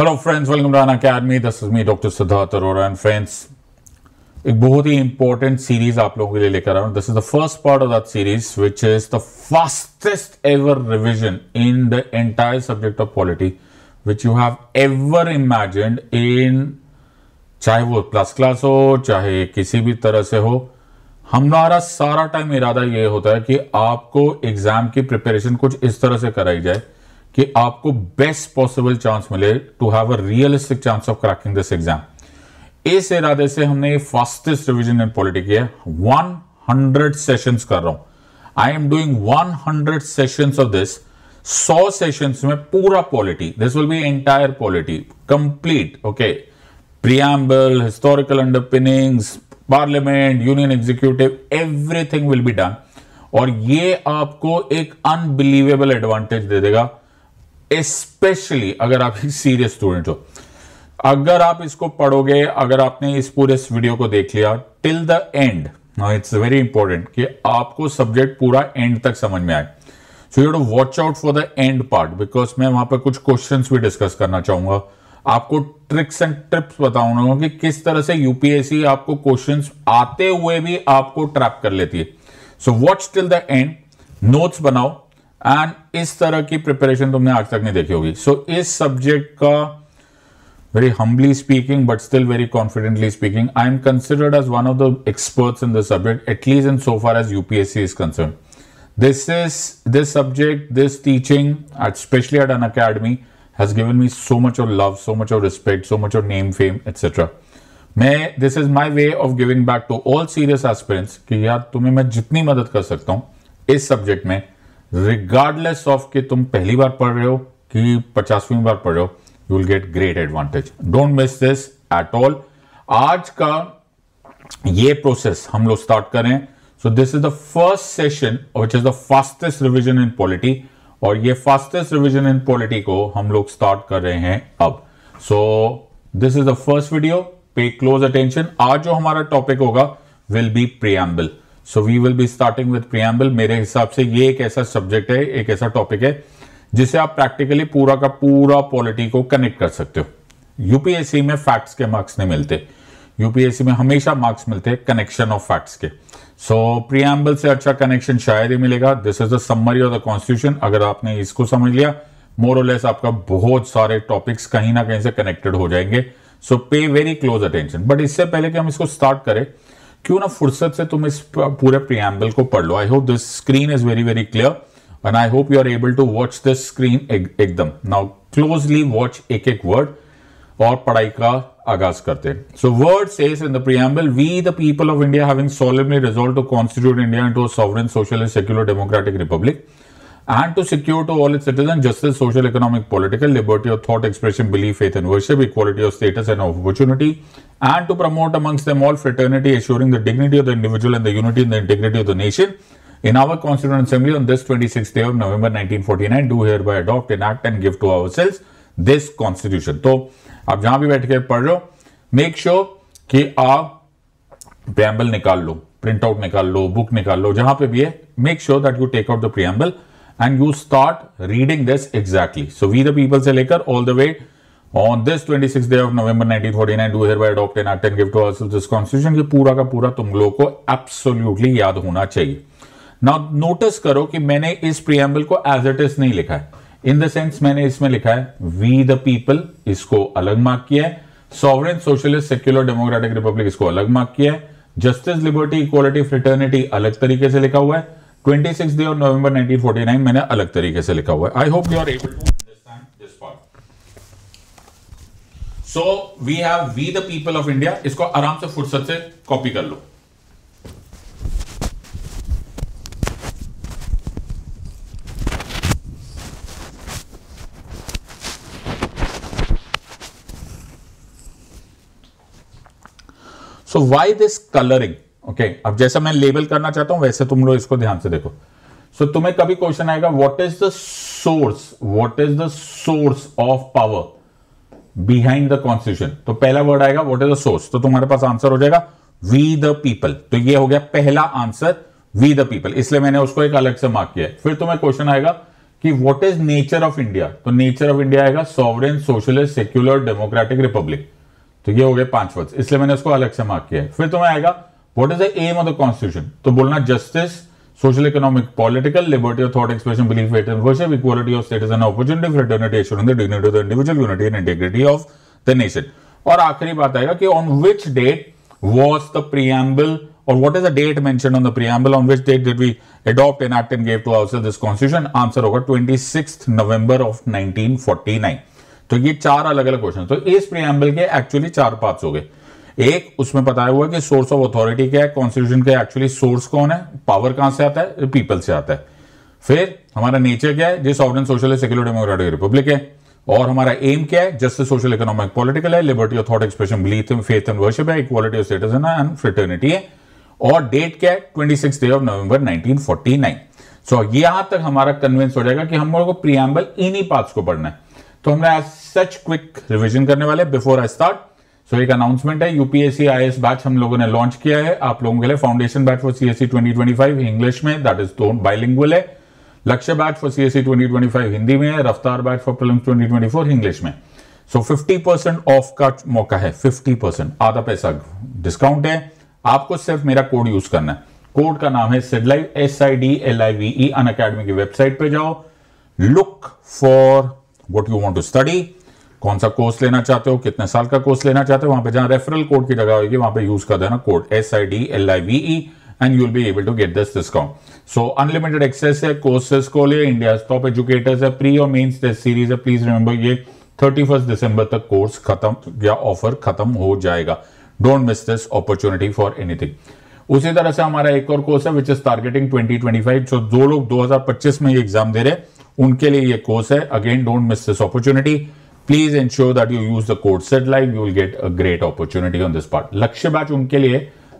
Hello friends welcome to academy this is me doctor Siddharth Arora and friends एक बहुत ही important series आप लोगों के लिए लेकर आया हूं this is the first part of that series which is the fastest ever revision in the entire subject of polity which you have ever imagined in चाहे वो प्लस क्लास हो चाहे किसी भी तरह से हो हमारा सारा टाइम इरादा ये होता है कि आपको एग्जाम की प्रिपरेशन कुछ इस तरह से कराई जाए कि आपको बेस्ट पॉसिबल चांस मिले to have a realistic chance of cracking this exam इस इरादे से हमने ये फास्टेस्ट रिविजन इन पॉलिटी किया वन हंड्रेड सेशन कर रहा हूं I am doing hundred session of this सौ सेशन में पूरा polity this will be entire polity complete okay preamble historical underpinnings parliament union executive everything will be done और ये आपको एक अनबिलीवेबल एडवांटेज दे देगा स्पेशली अगर आप सीरियस स्टूडेंट हो अगर आप इसको पढ़ोगे अगर आपने इस पूरे इस वीडियो को देख लिया till the end it's very important कि आपको सब्जेक्ट पूरा एंड तक समझ में आए so you watch out for the end part because मैं वहां पर कुछ क्वेश्चन भी डिस्कस करना चाहूंगा आपको ट्रिक्स एंड ट्रिप्स बताऊंगा कि किस तरह से यूपीएससी आपको क्वेश्चंस आते हुए भी आपको ट्रैप कर लेती है so watch till the end notes बनाओ एंड इस तरह की प्रिपरेशन तुमने आज तक नहीं देखी होगी सो so, इस सब्जेक्ट का very humbly speaking but still very confidently speaking I am considered as one of the experts in the subject at least in so far as UPSC is concern this is this subject this teaching specially at an academy has given me so much of love so much of respect so much of name fame etc मैं this is my way of giving back to all serious aspirants कि यार तुम्हें मैं जितनी मदद कर सकता हूं इस सब्जेक्ट में रिगार्डलेस ऑफ के तुम पहली बार पढ़ रहे हो कि पचासवीं बार पढ़ रहे हो you will get great advantage don't miss this at all आज का ये प्रोसेस हम लोग स्टार्ट करें so this is the first session which is the fastest revision in polity और ये फास्टेस्ट रिविजन इन पॉलिटी को हम लोग स्टार्ट कर रहे हैं अब so this is the first video pay close attention आज जो हमारा टॉपिक होगा will be preamble so we will be starting with preamble मेरे हिसाब से ये एक ऐसा सब्जेक्ट है एक ऐसा टॉपिक है जिसे आप प्रैक्टिकली पूरा का पूरा पॉलिटी को कनेक्ट कर सकते हो यूपीएससी में फैक्ट्स के मार्क्स नहीं मिलते यूपीएससी में हमेशा मार्क्स मिलते हैं कनेक्शन ऑफ फैक्ट्स के सो so, प्रियम्बल से अच्छा कनेक्शन शायद ही मिलेगा this is the summary of the constitution अगर आपने इसको समझ लिया लेस आपका बहुत सारे टॉपिक्स कहीं ना कहीं से कनेक्टेड हो जाएंगे सो पे वेरी क्लोज अटेंशन बट इससे पहले कि हम इसको स्टार्ट करें क्यों ना फुर्सत से तुम इस पूरे प्रियम्बल को पढ़ लो I hope this screen is very very clear and I hope you are able to watch this screen एकदम नाउ क्लोजली वॉच एक एक वर्ड और पढ़ाई का आगाज करते हैं so word says in the preamble we the people of India having solidly resolve to constitute India into a sovereign socialist secular democratic republic and to secure to all its citizens justice, social, economic, political, liberty of thought, expression, belief, faith, and worship, equality of status and of opportunity, and to promote amongst them all fraternity, assuring the dignity of the individual and the unity and the integrity of the nation. In our Constituent Assembly on this 26th day of November 1949, do hereby adopt, enact, and give to ourselves this Constitution. तो aap jahan bhi baith ke padh रहे हो make sure ki aap preamble nikal lo print out nikal lo book nikal lo jahan pe bhi hai make sure that you take out the preamble and you start reading this exactly so we the से लेकर all the way on this twenty six day of November nineteen forty पूरा का पूरा तुम लोग को absolutely याद होना चाहिए ना नोटिस करो कि मैंने इस प्रियम्बल को एज इट इज नहीं लिखा है इन द सेंस मैंने इसमें लिखा है वी द पीपल इसको अलग मार्क किया है sovereign socialist secular democratic republic इसको अलग मार्क किया है जस्टिस लिबर्टी इक्वालिटी फ्रिटर्निटी अलग तरीके से लिखा हुआ है ट्वेंटी सिक्स डे नवंबर 1949 मैंने अलग तरीके से लिखा हुआ है I hope you are able to understand this part so we have we the people of India इसको आराम से फुर्सत से कॉपी कर लो so why this colouring okay okay, अब जैसा मैं लेबल करना चाहता हूं वैसे तुम लोग इसको ध्यान से देखो सो so, तुम्हें कभी क्वेश्चन आएगा what is the source what is the source of power behind the constitution तो पहला वर्ड आएगा व्हाट इज द सोर्स तो तुम्हारे पास आंसर हो जाएगा वी द पीपल तो ये हो गया पहला आंसर वी द पीपल इसलिए मैंने उसको एक अलग से मार्क किया है फिर तुम्हें क्वेश्चन आएगा कि what is nature of India तो नेचर ऑफ इंडिया आएगा sovereign socialist secular democratic republic तो ये हो गए पांच वर्ड इसलिए मैंने उसको अलग से मार्क किया है फिर तुम्हें आएगा what is the aim of the constitution तो बोलना justice social economic political liberty of thought expression belief at and worship equality of citizen opportunity for dignity of the individual unity and integrity of the nation और आखिरी बात आएगा कि on which date was the preamble or what is the date mentioned on the preamble on date date did we adopt enact and gave to ourselves this constitution answer होगा six November of nineteen forty nine तो ये चार अलग अलग question तो इस preamble के actually चार पार्ट हो गए एक उसमें बताया हुआ है कि सोर्स ऑफ अथॉरिटी क्या है कॉन्स्टिट्यूशन का एक्चुअली सोर्स कौन है पावर कहां से आता है पीपल से आता है फिर हमारा नेचर क्या है जिस ऑर्डन सोशल सेक्युलर डेमोक्रेटिक रिपब्लिक है और हमारा एम क्या है जस्टिस सोशल इकोनॉमिक पॉलिटिकल है liberty of thought expression belief in faith and worship है इक्वालिटी ऑफ सिटीजन है एंड फ्रिटर्निटी है और डेट क्या है twenty day of November nineteen so so, यहां तक हमारा कन्विंस हो जाएगा कि हम लोगों को प्रियम्बल इन्हीं पार्ट्स को पढ़ना है तो हमने आज सच क्विक रिविजन करने वाले बिफोर आई स्टार्ट सो एक अनाउंसमेंट है यूपीएससी आई एस बैच हम लोगों ने लॉन्च किया है आप लोगों के लिए foundation batch for CSC 2025 English में दैट इज दोनों बाइलिंगुअल है Lakshya batch for CSC 2025 Hindi में है रफ्तार बैच फॉर प्रिलिम्स 2024 इंग्लिश में सो फिफ्टी परसेंट ऑफ का मौका है फिफ्टी परसेंट आधा पैसा डिस्काउंट है आपको सिर्फ मेरा कोड यूज करना है कोड का नाम है सिडलाइव S I D L I V Unacademy की वेबसाइट पे जाओ look for what you want to study कौन सा कोर्स लेना चाहते हो कितने साल का कोर्स लेना चाहते हो वहां पे जहां रेफरल कोड की जगह होगी वहां पे यूज कर देना code S I D L I V and you'll be able to get this discount so unlimited access है कोर्सेस को लिए इंडिया टॉप एजुकेटर्स है प्री और मेन्स टेस्ट सीरीज है प्लीज रिमेंबर ये थर्टी फर्स्ट दिसंबर तक course खत्म या ऑफर खत्म हो जाएगा don't miss this opportunity for anything उसी तरह से हमारा एक और कोर्स है विच इज टारगेटिंग 2025 सो जो लोग 2025 में ये एग्जाम दे रहे हैं उनके लिए ये कोर्स है again don't miss this opportunity please ensure that you use the code set live you will get a great opportunity on this part Lakshya batch उनके लिए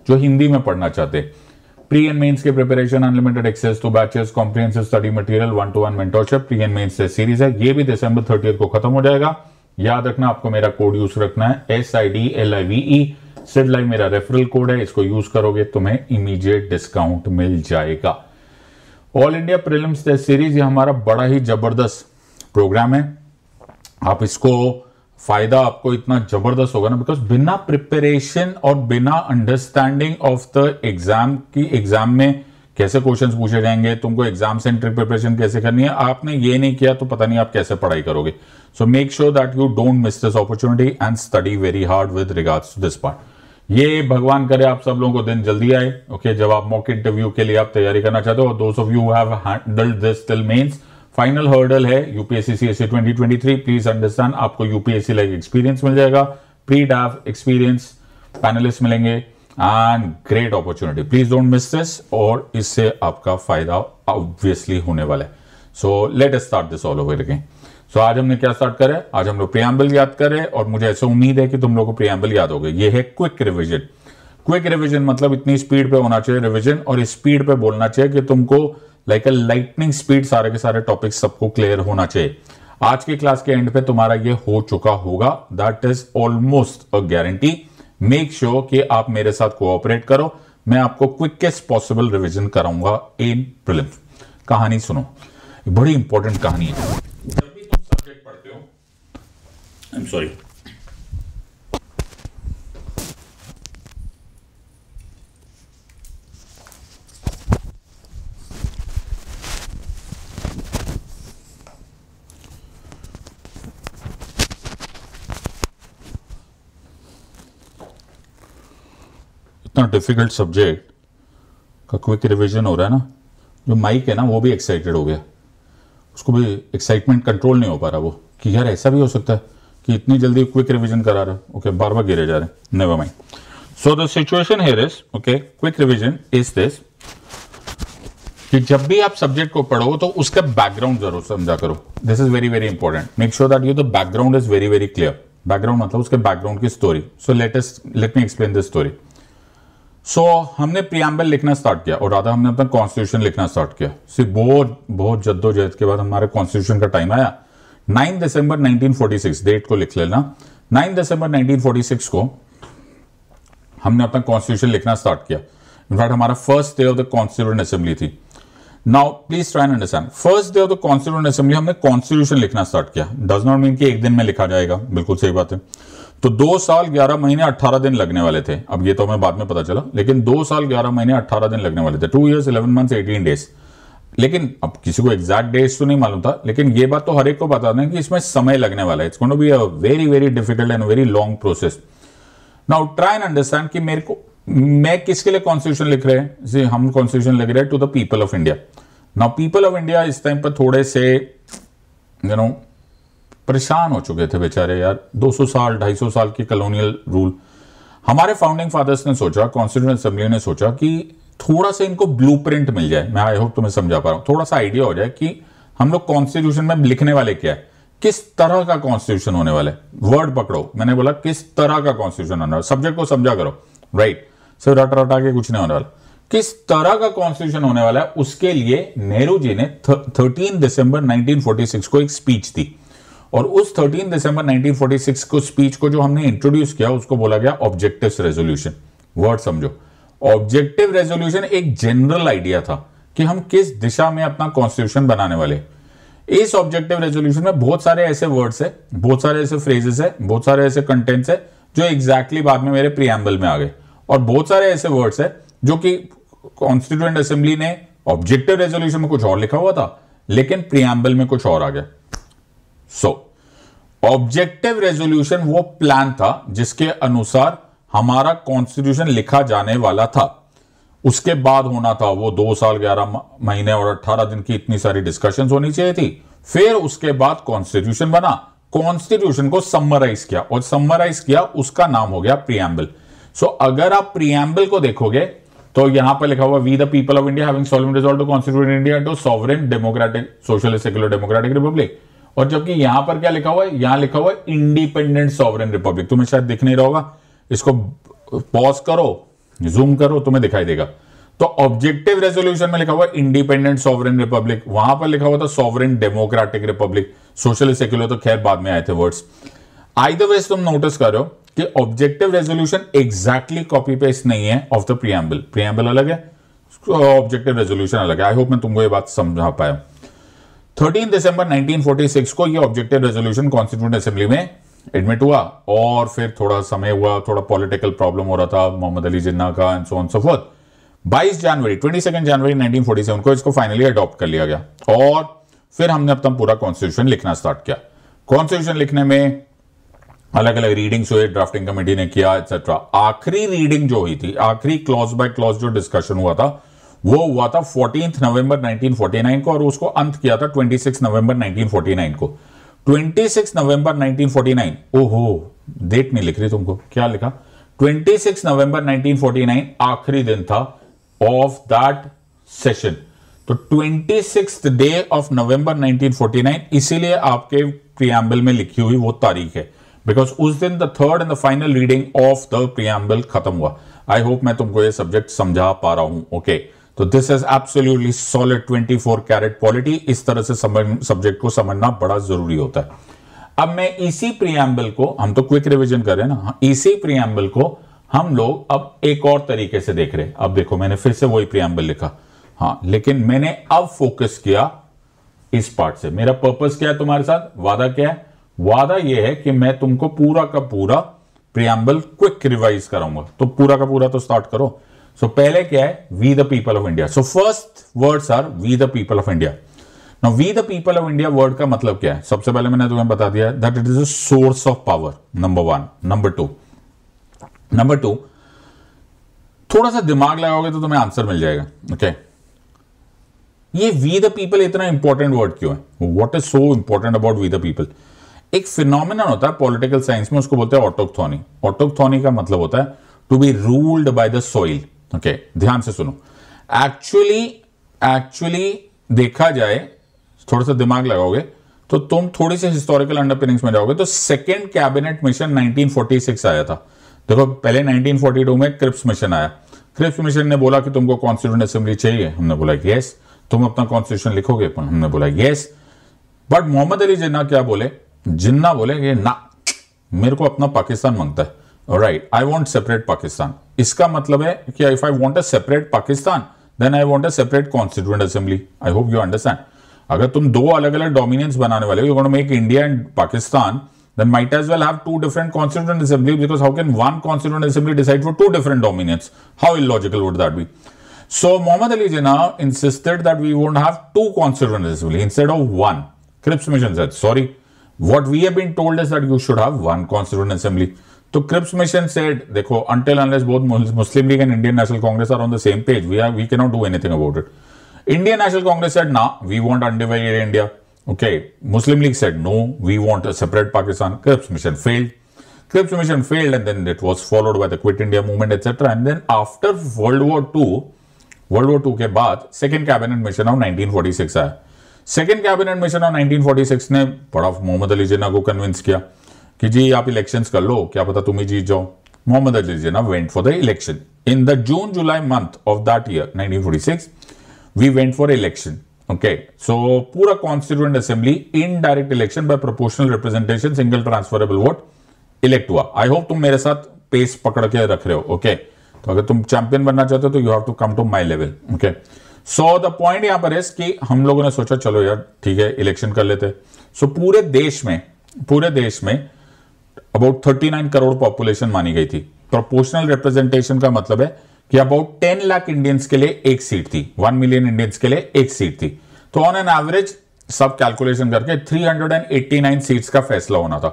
जो हिंदी में पढ़ना चाहते हैं प्री एंड मेन्स के preparation unlimited access to batches comprehensive study material one to one mentorship pre and mains series है ये भी दिसंबर थर्टी को खत्म हो जाएगा याद रखना आपको मेरा कोड यूज रखना है S I D L I V E सेड लाइव मेरा रेफरल कोड है इसको यूज करोगे तुम्हें इमीजिएट डिस्काउंट मिल जाएगा all India prelims test series ये हमारा बड़ा ही जबरदस्त प्रोग्राम है आप इसको फायदा आपको इतना जबरदस्त होगा ना बिकॉज बिना प्रिपरेशन और बिना अंडरस्टैंडिंग ऑफ द एग्जाम की एग्जाम में कैसे क्वेश्चंस पूछे जाएंगे तुमको एग्जाम इंटर प्रिपरेशन कैसे करनी है आपने ये नहीं किया तो पता नहीं आप कैसे पढ़ाई करोगे so make sure that you don't miss this opportunity and study very hard with regards to this part ये भगवान करे आप सब लोगों को दिन जल्दी आए ओके okay, जब आप मॉक इंटरव्यू के लिए आप तैयारी करना चाहते हो दोस्त of you have handled this till means final hurdle है UPSC C S C twenty twenty three please understand आपको यूपीएससी लाइक एक्सपीरियंस मिल जाएगा प्री डाफ एक्सपीरियंस पैनलिस्ट मिलेंगे and great opportunity please don't miss this और इससे आपका फायदा obviously होने वाला है so let's start this all over again so आज हमने क्या स्टार्ट करे आज हम लोग प्रियम्बल याद करें और मुझे ऐसा उम्मीद है कि तुम लोग को प्रियम्बल याद हो गए ये है क्विक रिविजन क्विक रिविजन मतलब इतनी स्पीड पे होना चाहिए रिविजन और स्पीड पे बोलना चाहिए कि तुमको लाइक अ लाइटनिंग स्पीड सारे के सारे टॉपिक सबको क्लियर होना चाहिए आज के क्लास के एंड पे तुम्हारा ये हो चुका होगा that is almost a guarantee make sure कि आप मेरे साथ कोऑपरेट करो मैं आपको क्विकेस्ट पॉसिबल रिविजन कराऊंगा इन प्रिलिम कहानी सुनो बड़ी इंपॉर्टेंट कहानी है जब भी तुम सब्जेक्ट पढ़ते हो आई एम सॉरी इतना डिफिकल्ट सब्जेक्ट का क्विक रिविजन हो रहा है ना जो माइक है ना वो भी एक्साइटेड हो गया उसको भी एक्साइटमेंट कंट्रोल नहीं हो पा रहा वो कि यार ऐसा भी हो सकता है कि इतनी जल्दी क्विक रिविजन करा रहा है ओके बार बार गिरे जा रहे हैं never mind so the situation here is okay quick revision is this कि जब भी आप सब्जेक्ट को पढ़ो तो उसका बैकग्राउंड जरूर समझा करो this is very very important make sure that you the background is very very clear background मतलब उसके बैकग्राउंड की story so latest let me explain this story so so, हमने प्रियम्बल लिखना स्टार्ट किया और राधा हमने अपना कॉन्स्टिट्यूशन लिखना स्टार्ट किया सिर्फ बहुत बहुत जद्दोजहद के बाद हमारे कॉन्स्टिट्यूशन का टाइम आया 9 दिसंबर 1946 डेट को लिख लेना 9 दिसंबर 1946 को हमने अपना कॉन्स्टिट्यूशन लिखना स्टार्ट किया इनफैक्ट हमारा first day of the constitution assembly थी now please try and understand first day of the constitution assembly हमने कॉन्स्टिट्यूशन लिखना स्टार्ट किया डज नॉट मीन कि एक दिन में लिखा जाएगा बिल्कुल सही बात है तो दो साल ग्यारह महीने अट्ठारह दिन लगने वाले थे अब ये तो हमें बाद में पता चला लेकिन दो साल ग्यारह महीने अट्ठारह दिन लगने वाले थे two years eleven month eighteen days लेकिन अब किसी को एग्जैक्ट डेज तो नहीं मालूम था लेकिन ये बात तो हर एक को बता दें कि इसमें समय लगने वाला है it's going to be a very very difficult and very long process now try and understand कि मेरे को मैं किसके लिए कॉन्स्टिट्यूशन लिख रहे हैं हम कॉन्स्टिट्यूशन लिख रहे हैं to the people of India now people of India इस टाइम पर थोड़े से यू you नो know, परेशान हो चुके थे बेचारे यार 200 साल 250 साल की कॉलोनियल रूल हमारे फाउंडिंग फादर्स ने सोचा कॉन्स्टिट्यूशन असेंबली ने सोचा कि थोड़ा सा इनको ब्लू मिल जाए मैं आई होप तुम्हें समझा पा रहा हूं थोड़ा सा आइडिया हो जाए कि हम लोग कॉन्स्टिट्यूशन में लिखने वाले क्या है किस तरह का कॉन्स्टिट्यूशन होने वाला है वर्ड पकड़ो मैंने बोला किस तरह का कॉन्स्टिट्यूशन होने वाला सब्जेक्ट को समझा करो राइट सिर्फ रट रटा के कुछ नहीं होने वाला किस तरह का कॉन्स्टिट्यूशन होने वाला है उसके लिए नेहरू जी ने थर्टीन दिसंबर 1946 को एक स्पीच दी और उस 13 दिसंबर 1946 को स्पीच को जो हमने इंट्रोड्यूस किया उसको बोला गया ऑब्जेक्टिव रेजोल्यूशन वर्ड समझो ऑब्जेक्टिव रेजोल्यूशन एक जनरल आइडिया था कि हम किस दिशा में अपना कॉन्स्टिट्यूशन बनाने वाले इस ऑब्जेक्टिव रेजोल्यूशन में बहुत सारे ऐसे वर्ड्स है बहुत सारे ऐसे फ्रेजेस है बहुत सारे ऐसे कंटेंट्स है जो एग्जैक्टली exactly बाद में मेरे प्रियम्बल में आ गए और बहुत सारे ऐसे वर्ड्स है जो कि कॉन्स्टिट्यूएंट असेंबली ने ऑब्जेक्टिव रेजोल्यूशन में कुछ और लिखा हुआ था लेकिन प्रियम्बल में कुछ और आ गया सो ऑब्जेक्टिव रेजोल्यूशन वो प्लान था जिसके अनुसार हमारा कॉन्स्टिट्यूशन लिखा जाने वाला था उसके बाद होना था वो दो साल ग्यारह महीने और अट्ठारह दिन की इतनी सारी डिस्कशन होनी चाहिए थी फिर उसके बाद कॉन्स्टिट्यूशन बना कॉन्स्टिट्यूशन को समराइज किया और समराइज किया उसका नाम हो गया प्रियम्बल सो so, अगर आप प्रियम्बल को देखोगे तो यहां पर लिखा हुआ we the people of India having solid resolve to constitute India to sovereign democratic socialist secular democratic republic और जबकि यहां पर क्या लिखा हुआ है यहां लिखा हुआ है इंडिपेंडेंट सॉवरन रिपब्लिक तुम्हें शायद दिख नहीं रहा होगा इसको पॉज करो जूम करो तुम्हें दिखाई देगा तो ऑब्जेक्टिव रेजोल्यूशन में लिखा हुआ इंडिपेंडेंट सॉवरन रिपब्लिक वहां पर लिखा हुआ था sovereign democratic republic social secular तो खैर बाद में आए थे वर्ड्स आई द वेज तुम नोटिस करो कि objective resolution exactly copy paste नहीं है ऑफ द प्रियम्बल प्रियम्बल अलग है ऑब्जेक्टिव रेजोल्यूशन अलग है आई होप मैं तुमको ये बात समझा पाया 13 दिसंबर 1946 को ये ऑब्जेक्टिव रेजोल्यूशन कॉन्स्टिट्यूंट असेंबली में एडमिट हुआ और फिर थोड़ा समय हुआ थोड़ा पॉलिटिकल प्रॉब्लम हो रहा था मोहम्मद अली जिन्ना का and so on so forth 22 जनवरी 22 जनवरी 1947 को इसको फाइनली अडॉप्ट कर लिया गया और फिर हमने अपना पूरा कॉन्स्टिट्यूशन लिखना स्टार्ट किया कॉन्स्टिट्यूशन लिखने में अलग अलग रीडिंग्स हुए ड्राफ्टिंग कमेटी ने किया एक्सेट्रा आखिरी रीडिंग जो हुई थी आखिरी क्लॉज बाय क्लॉज जो डिस्कशन हुआ था वो हुआ था फोर्टीन नवंबर 1949 को और उसको अंत किया था 26 नवंबर 1949 को 26 नवंबर 1949 ओहो डेट नहीं लिख रही तुमको क्या लिखा 26 नवंबर 1949 आखिरी दिन था ऑफ दैट सेशन तो twenty six day of November 1949 इसीलिए आपके प्रियम्बल में लिखी हुई वो तारीख है बिकॉज उस दिन the third and the final reading of the preamble खत्म हुआ आई होप मैं तुमको ये सब्जेक्ट समझा पा रहा हूं ओके okay. तो this is absolutely solid 24 carat quality इस तरह से सब्जेक्ट को समझना बड़ा जरूरी होता है अब मैं इसी प्रियम्बल को हम तो क्विक रिविजन कर रहे हैं ना हाँ, इसी प्रियम्बल को हम लोग अब एक और तरीके से देख रहे हैं अब देखो मैंने फिर से वही प्रियम्बल लिखा हाँ लेकिन मैंने अब फोकस किया इस पार्ट से मेरा पर्पस क्या है तुम्हारे साथ वादा क्या है वादा यह है कि मैं तुमको पूरा का पूरा प्रियम्बल क्विक रिवाइज कराऊंगा तो पूरा का पूरा तो स्टार्ट करो सो so, पहले क्या है we the people of India so first words are we the people of India now we the people of India word का मतलब क्या है सबसे पहले मैंने तुम्हें बता दिया that it is a source of power number one number two number two थोड़ा सा दिमाग लगाओगे तो तुम्हें आंसर मिल जाएगा ओके okay? ये वी द पीपल इतना इंपॉर्टेंट वर्ड क्यों है what is so important about we the people एक फिनोमिनन होता है पॉलिटिकल साइंस में उसको बोलते हैं ऑटोक्थोनी ऑटोक्थोनी का मतलब होता है to be ruled by the soil okay ध्यान से सुनो एक्चुअली एक्चुअली देखा जाए थोड़ा सा दिमाग लगाओगे तो तुम थोड़ी सी हिस्टोरिकल अंडरपिनिंग्स में जाओगे तो सेकेंड कैबिनेट मिशन 1946 आया था देखो पहले 1942 में क्रिप्स मिशन आया क्रिप्स मिशन ने बोला कि तुमको कॉन्स्टिट्यूशन असेंबली चाहिए हमने बोला यस तुम अपना कॉन्स्टिट्यूशन लिखोगे पर हमने बोला यस बट मोहम्मद अली जिन्ना क्या बोले जिन्ना बोले ये ना मेरे को अपना पाकिस्तान मांगता है right I want separate Pakistan इसका मतलब है कि if I want a separate Pakistan then I want a separate constituent assembly I hope you understand अगर तुम दो अलग अलग डोमिनेंस बनाने वाले हो make India and Pakistan then might as well have two different constituent assembly because how can one constituent assembly decide for two different dominions how illogical would that be so Mohammad Ali Jinnah insisted that we want have two constituent assembly instead of one Cripps mission sorry what we have been told is that you should have one constituent assembly तो Cripps mission said देखो until unless both Muslim League and Indian national Congress are on the same page we are we can not do anything about it Indian national Congress said ना we want undivided India okay Muslim league said no we want a separate Pakistan Cripps mission failed Cripps mission failed and then it was followed by the Quit India movement etcetera and then after world war two world war two के बाद second cabinet mission of nineteen forty six आया second cabinet mission of nineteen ने बड़ा मोहम्मद अली जिन्ना को convince किया कि जी आप elections कर लो क्या पता तुम ही जीत जाओ Muhammad Ali Jinnah went for the election in the June July month of that year 1946 we went for election okay so पूरा constituent assembly indirect election by proportional representation single transferable vote elect हुआ आई होप तुम मेरे साथ pace पकड़ के रख रहे हो ओके okay? तो अगर तुम चैंपियन बनना चाहते हो तो you have to come to my level okay so the point यहां पर कि हम लोगों ने सोचा चलो यार ठीक है इलेक्शन कर लेते सो so, पूरे देश में पूरे देश में अबाउट 39 करोड़ पॉपुलेशन मानी गई थी प्रोपोर्शनल रिप्रेजेंटेशन का मतलब है कि अबाउट 10 लाख इंडियंस के लिए एक सीट थी 1 मिलियन इंडियंस के लिए एक सीट थी तो ऑन एन एवरेज सब कैलकुलेशन करके 389 सीट्स का फैसला होना था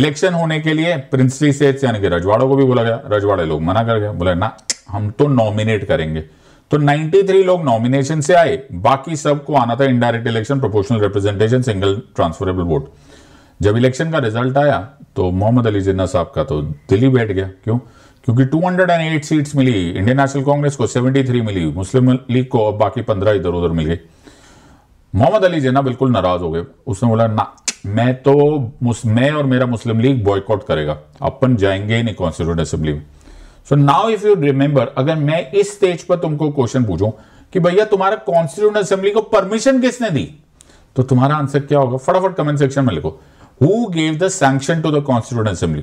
इलेक्शन होने के लिए प्रिंसली सेट्स यानी कि रजवाड़ों को भी बोला गया रजवाड़े लोग मना कर गया बोला ना हम तो नॉमिनेट करेंगे तो 93 लोग नॉमिनेशन से आए बाकी सबको आना था indirect election proportional representation single transferable vote जब इलेक्शन का रिजल्ट आया तो मोहम्मद अली जिन्ना साहब का तो दिल ही बैठ गया क्यों क्योंकि 208 सीट्स मिली इंडियन नेशनल कांग्रेस को 73 मिली मुस्लिम लीग को और बाकी 15 इधर उधर मिल गई मोहम्मद अली जिन्ना बिल्कुल नाराज हो गए उसने बोला ना मैं तो मैं और मेरा मुस्लिम लीग बॉयकॉट करेगा अपन जाएंगे नहीं कॉन्स्टिट्यूट असेंबली में so now if you remember अगर मैं इस स्टेज पर तुमको क्वेश्चन पूछूं कि भैया तुम्हारा कॉन्स्टिट्यूट असेंबली को परमिशन किसने दी तो तुम्हारा आंसर क्या होगा फटाफट कमेंट सेक्शन में लिखो who gave the sanction to the constituent assembly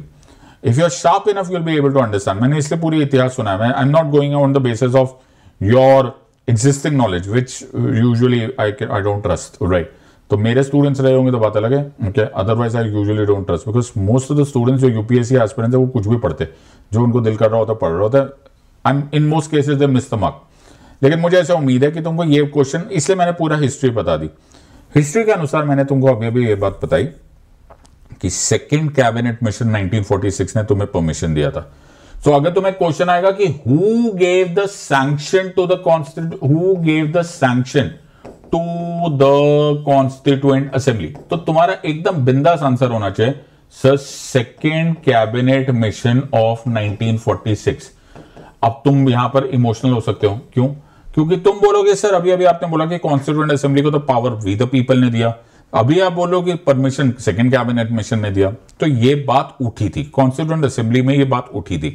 if you are sharp enough you will be able to understand मैंने इसलिए पूरी इतिहास सुना है I am not going on the basis of your existing knowledge which usually I can I don't trust right तो मेरे students रहे होंगे तो बात अलग है okay otherwise I usually don't trust because most of the students जो UPSC aspirants है वो कुछ भी पढ़ते जो उनको दिल कर रहा होता पढ़ रहा होता है I am in most cases they miss the mark लेकिन मुझे ऐसा उम्मीद है कि तुमको ये क्वेश्चन इसलिए मैंने पूरा हिस्ट्री बता दी हिस्ट्री के अनुसार मैंने तुमको अभी अभी ये बात बताई कि सेकेंड कैबिनेट मिशन 1946 ने तुम्हें परमिशन दिया था सो so, अगर तुम्हें क्वेश्चन आएगा कि who gave the sanction to the constitute who gave the sanction to the constituent assembly तो तुम्हारा एकदम बिंदास आंसर होना चाहिए sir second cabinet mission of 1946 अब तुम यहां पर इमोशनल हो सकते हो क्यों क्योंकि तुम बोलोगे सर अभी अभी आपने बोला कि कॉन्स्टिट्यूएंट असेंबली को तो पावर वी द पीपल ने दिया अभी आप बोलो कि परमिशन सेकेंड कैबिनेट मिशन ने दिया तो ये बात उठी थी कॉन्स्टिट्यूंट असेंबली में ये बात उठी थी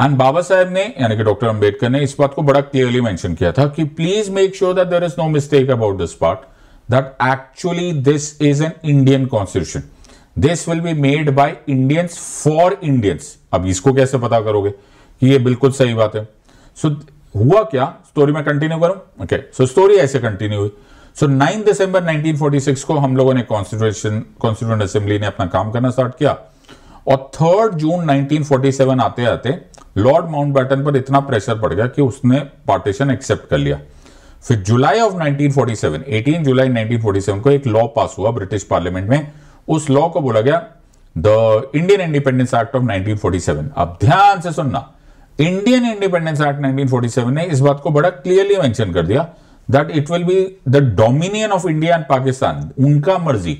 एंड बाबा साहब ने यानी कि डॉक्टर अंबेडकर ने इस बात को बड़ा क्लियरली मेंशन किया था कि please make sure that there is no mistake about this part that actually this is an Indian constitution this will be made by Indians for Indians अब इसको कैसे पता करोगे कि ये बिल्कुल सही बात है सो so, हुआ क्या स्टोरी में कंटिन्यू करूं ओके सो स्टोरी ऐसे कंटिन्यू हुई सो नाइन दिसंबर 1946 को हम लोगों ने कॉन्स्टिट्यूशन कॉन्स्टिट्यूंट असेंबली ने अपना काम करना स्टार्ट किया और थर्ड जून 1947 आते आते लॉर्ड माउंटबेटन पर इतना प्रेशर पड़ गया कि उसने पार्टीशन एक्सेप्ट कर लिया फिर जुलाई ऑफ 1947 18 जुलाई 1947 को एक लॉ पास हुआ ब्रिटिश पार्लियामेंट में उस लॉ को बोला गया the Indian Independence Act of 1947 अब ध्यान से सुनना इंडियन इंडिपेंडेंस एक्ट 1947 ने इस बात को बड़ा क्लियरली मेंशन कर दिया that it will be the dominion of India and Pakistan उनका मर्जी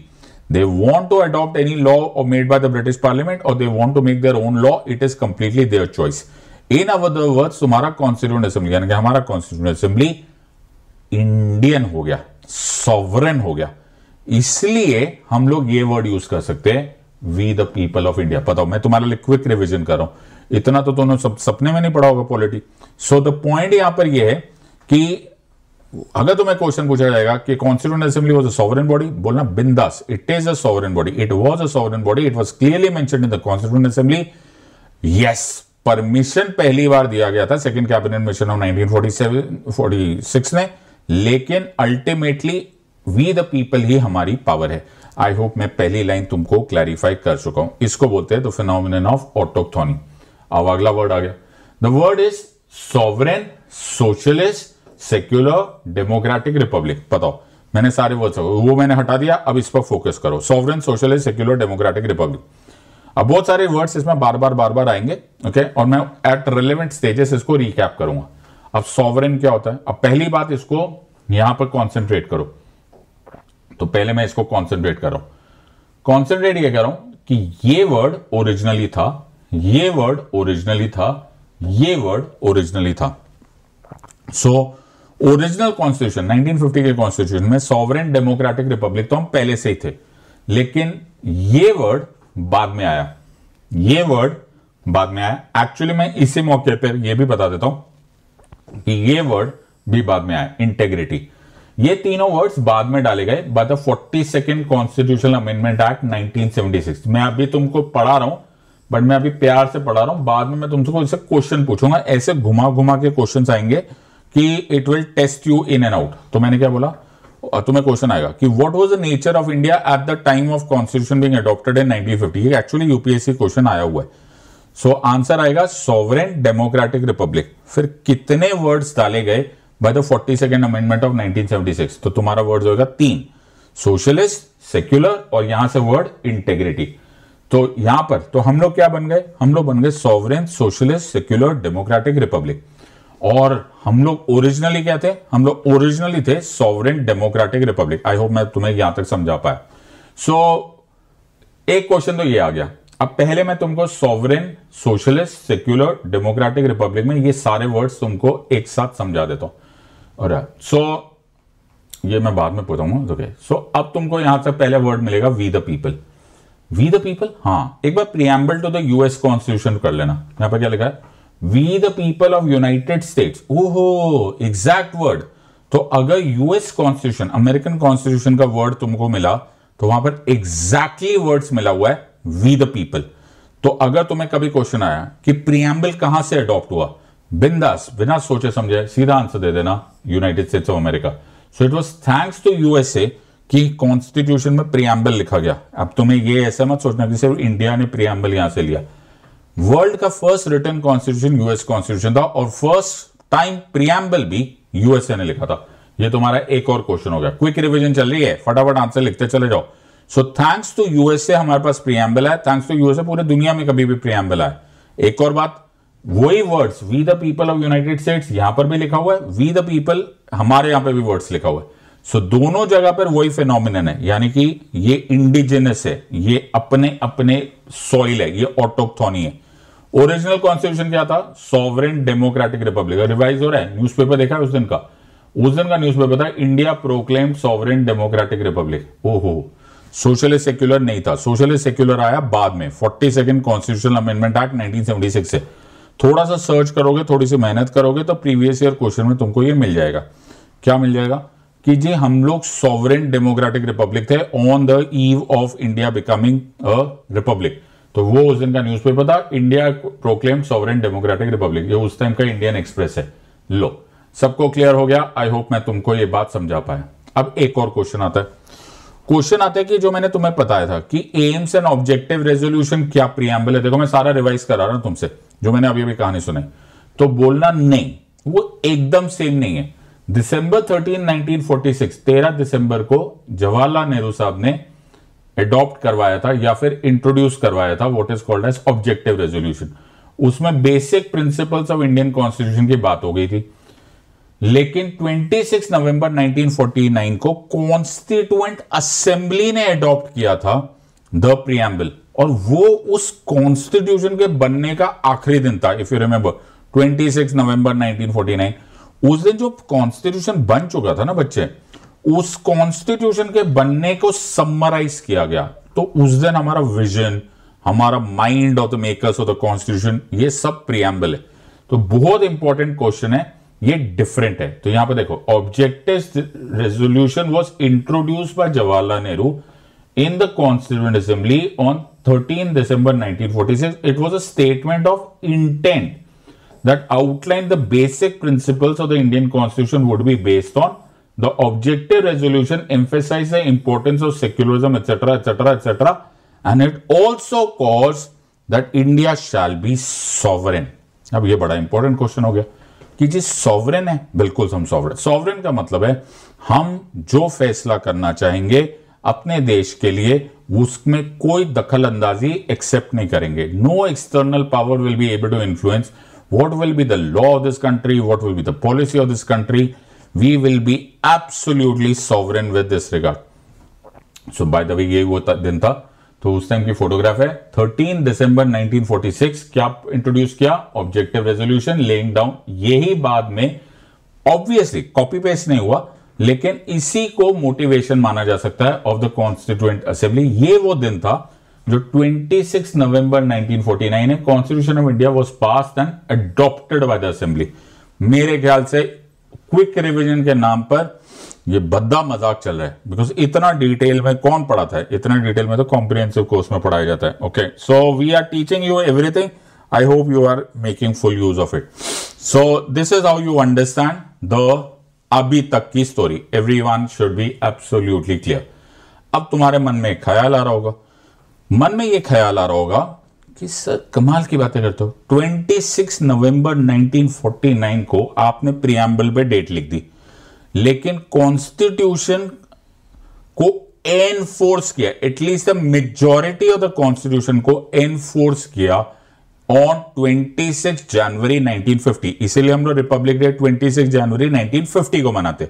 they want to adopt any law made by the British parliament और they want to make their own law it is completely their choice in our the words तुम्हारा constituent assembly यानी कि हमारा constituent assembly Indian हो गया sovereign हो गया इसलिए हम लोग ये वर्ड यूज कर सकते हैं we the people of India पता हो मैं तुम्हारे लिए क्विक रिविजन कर रहा हूं इतना तो तुमने सपने में नहीं पढ़ा होगा पॉलिटिक सो द पॉइंट यहां पर यह है कि अगर तुम्हें क्वेश्चन पूछा जाएगा कि constituent assembly was a sovereign body बोलना बिंदास it is a sovereign body it was a sovereign body it was clearly mention in the constituent assembly yes permission पहली बार दिया गया था सेकंड कैबिनेट मिशन ऑफ 1947 46 ने लेकिन अल्टीमेटली वी द पीपल ही हमारी पावर है आई होप मैं पहली लाइन तुमको क्लैरिफाई कर चुका हूं इसको बोलते हैं द फिनोमिन ऑफ ऑटोक्थोनी अब अगला वर्ड आ गया the word is sovereign socialist secular democratic republic बताओ मैंने सारे वर्ड्स वो मैंने हटा दिया अब इस पर फोकस करो sovereign socialist secular democratic republic अब बहुत सारे वर्ड्स इसमें बार बार बार बार आएंगे ओके और मैं एट रिलेवेंट स्टेजेस इसको रिकैप करूंगा अब सॉवरन क्या होता है अब पहली बात इसको यहां पर कॉन्सेंट्रेट करो तो पहले मैं इसको कॉन्सेंट्रेट कर रहा हूं कॉन्सेंट्रेट यह कह रहा हूं कि ये वर्ड ओरिजिनली था ये वर्ड ओरिजिनली था ये वर्ड ओरिजिनली था सो so, ओरिजिनल कॉन्स्टिट्यूशन 1950 के कॉन्स्टिट्यूशन में सॉवरेन डेमोक्रेटिक रिपब्लिक तो हम पहले से ही थे लेकिन ये वर्ड बाद में आया ये वर्ड बाद में आया एक्चुअली मैं इसी मौके पर यह भी बता देता हूं कि ये वर्ड भी बाद में आया इंटेग्रिटी ये तीनों वर्ड्स बाद में डाले गए by the forty second constitutional amendment act 1976 मैं अभी तुमको पढ़ा रहा हूं बट मैं अभी प्यार से पढ़ा रहा हूं बाद में मैं तुमसे क्वेश्चन पूछूंगा ऐसे घुमा घुमा के क्वेश्चन आएंगे कि it will test you in and out तो मैंने क्या बोला तुम्हें क्वेश्चन आएगा कि what was the nature of India at the time of constitution being adopted in 1950 ये एक्चुअली यूपीएससी क्वेश्चन आया हुआ है सो so, आंसर आएगा सॉवरेन डेमोक्रेटिक रिपब्लिक फिर कितने वर्ड्स डाले गए by the forty second amendment of nineteen तो तुम्हारा वर्ड होगा तीन सोशलिस्ट सेक्युलर और यहां से वर्ड इंटेग्रिटी तो यहां पर तो हम लोग क्या बन गए हम लोग बन गए sovereign socialist secular democratic republic और हम लोग ओरिजिनली क्या थे हम लोग ओरिजिनली थे sovereign democratic republic I hope मैं तुम्हें यहां तक समझा पाया सो so, एक क्वेश्चन तो ये आ गया अब पहले मैं तुमको sovereign socialist secular democratic republic में ये सारे वर्ड्स तुमको एक साथ समझा देता हूं सो so, ये मैं बाद में पूछाऊंगा सो अब तुमको यहां से पहले वर्ड मिलेगा we the people we the people हाँ एक बार preamble to the US constitution कर लेना यहां पर क्या लिखा है we the people of United States ओहो एग्जैक्ट वर्ड तो अगर यूएस कॉन्स्टिट्यूशन अमेरिकन कॉन्स्टिट्यूशन का वर्ड तुमको मिला तो वहां पर एग्जैक्टली exactly वर्ड्स मिला हुआ है वी द पीपल तो अगर तुम्हें कभी क्वेश्चन आया कि प्रियम्बल कहां से अडॉप्ट हुआ बिंदास बिना सोचे समझे सीधा आंसर दे देना United States of America so it was thanks to USA कि कॉन्स्टिट्यूशन में प्रियम्बल लिखा गया अब तुम्हें ये ऐसा मत सोचना कि सिर्फ इंडिया ने प्रियम्बल यहां से लिया वर्ल्ड का first written constitution US constitution था और फर्स्ट टाइम प्रियम्बल भी यूएसए ने लिखा था ये तुम्हारा एक और क्वेश्चन हो गया क्विक रिविजन चल रही है फटाफट आंसर लिखते चले जाओ सो थैंक्स टू यूएसए हमारे पास प्रियम्बल है थैंक्स टू यूएसए पूरे दुनिया में कभी भी प्रियम्बल है एक और बात वही words we the people of United States यहां पर भी लिखा हुआ है वी द पीपल हमारे यहां पर भी वर्ड्स लिखा हुआ है सो so, दोनों जगह पर वही फिनोमिन है यानी कि ये इंडिजिनस है ये अपने अपने सॉइल है ये ऑटोक्थोनी है ओरिजिनल कॉन्स्टिट्यूशन क्या था सॉवरेन डेमोक्रेटिक रिपब्लिक रिवाइज हो रहा है न्यूज़पेपर देखा है उस दिन का उस दिन का न्यूज़पेपर था India proclaim sovereign democratic republic ओहो सोशलिस्ट सेक्युलर नहीं था सोशलिस्ट सेक्युलर आया बाद में forty second constitution amendment act 1976 से थोड़ा सा सर्च करोगे थोड़ी सी मेहनत करोगे तो प्रीवियस ईयर क्वेश्चन में तुमको ये मिल जाएगा क्या मिल जाएगा कि जी हम लोग सॉवरेन डेमोक्रेटिक रिपब्लिक थे on the eve of India becoming a republic तो वो उस दिन का न्यूज़पेपर था India proclaim sovereign democratic republic ये उस टाइम का इंडियन एक्सप्रेस है लो सबको क्लियर हो गया आई होप मैं तुमको ये बात समझा पाया अब एक और क्वेश्चन आता है क्वेश्चन आता है कि जो मैंने तुम्हें बताया था कि एम्स एंड ऑब्जेक्टिव रेजोल्यूशन क्या प्रियम्बल है देखो मैं सारा रिवाइज करा रहा हूं तुमसे जो मैंने अभी अभी कहानी सुनाई तो बोलना नहीं वो एकदम सेम नहीं है December thirteen nineteen forty six तेरह दिसंबर को जवाहरलाल नेहरू साहब ने एडॉप्ट करवाया था या फिर इंट्रोड्यूस करवाया था what is called as objective resolution उसमें basic principles of Indian constitution की बात हो गई थी लेकिन 26 नवंबर 1949 को कॉन्स्टिट्यूएंट असेंबली ने अडॉप्ट किया था द प्रियम्बल और वो उस कॉन्स्टिट्यूशन के बनने का आखिरी दिन था इफ यू रिमेंबर 26 नवंबर 1949 उस दिन जो कॉन्स्टिट्यूशन बन चुका था ना बच्चे उस कॉन्स्टिट्यूशन के बनने को समराइज किया गया तो उस दिन हमारा विजन हमारा mind of the makers of the constitution ये सब प्रियम्बल है तो बहुत इंपॉर्टेंट क्वेश्चन है ये डिफरेंट है तो यहां पर देखो objective resolution was introduce by Jawaharlal Nehru in the constituent assembly on thirteen December 1946 it was a statement of intent that outline the basic principles of the Indian constitution would be based on The objective resolution emphasized the importance of secularism, etc., etc., etc., and it also calls that India shall be sovereign. अब ये बड़ा important question हो गया कि जी sovereign है बिल्कुल हम sovereign sovereign का मतलब है हम जो फैसला करना चाहेंगे अपने देश के लिए उसमें कोई दखल अंदाजी एक्सेप्ट नहीं करेंगे no external power will be able to influence what will be the law of this country, what will be the policy of this country, we will be absolutely sovereign with this regard. So by the way ये वो दिन था तो उस time की photograph है 13 दिसंबर 1946 क्या introduce किया ऑब्जेक्टिव रेजोल्यूशन लेइंग डाउन यही बाद में ऑब्वियसली कॉपी पेस्ट नहीं हुआ लेकिन इसी को मोटिवेशन माना जा सकता है ऑफ द कॉन्स्टिट्यूएंट असेंबली ये वो दिन था जो 26 नवंबर 1949 है constitution of India was pass and adopted by the assembly मेरे ख्याल से क्विक रिविजन के नाम पर ये भद्दा मजाक चल रहा है बिकॉज इतना डिटेल में कौन पढ़ाता है इतना डिटेल में तो कॉम्प्रिहेंसिव कोर्स में पढ़ाया जाता है okay so we are teaching you everything I hope you are making full use of it so this is how you understand the अभी तक की story everyone should be absolutely clear अब तुम्हारे मन में ख्याल आ रहा होगा मन में ये ख्याल आ रहा होगा किस सर कमाल की बातें करते हो 26 नवंबर 1949 को आपने प्रियम्बल पे डेट लिख दी लेकिन कॉन्स्टिट्यूशन को एनफोर्स किया at least the majority of the constitution को एनफोर्स किया ऑन 26 जनवरी 1950 इसीलिए हम लोग रिपब्लिक डे 26 जनवरी 1950 को मनाते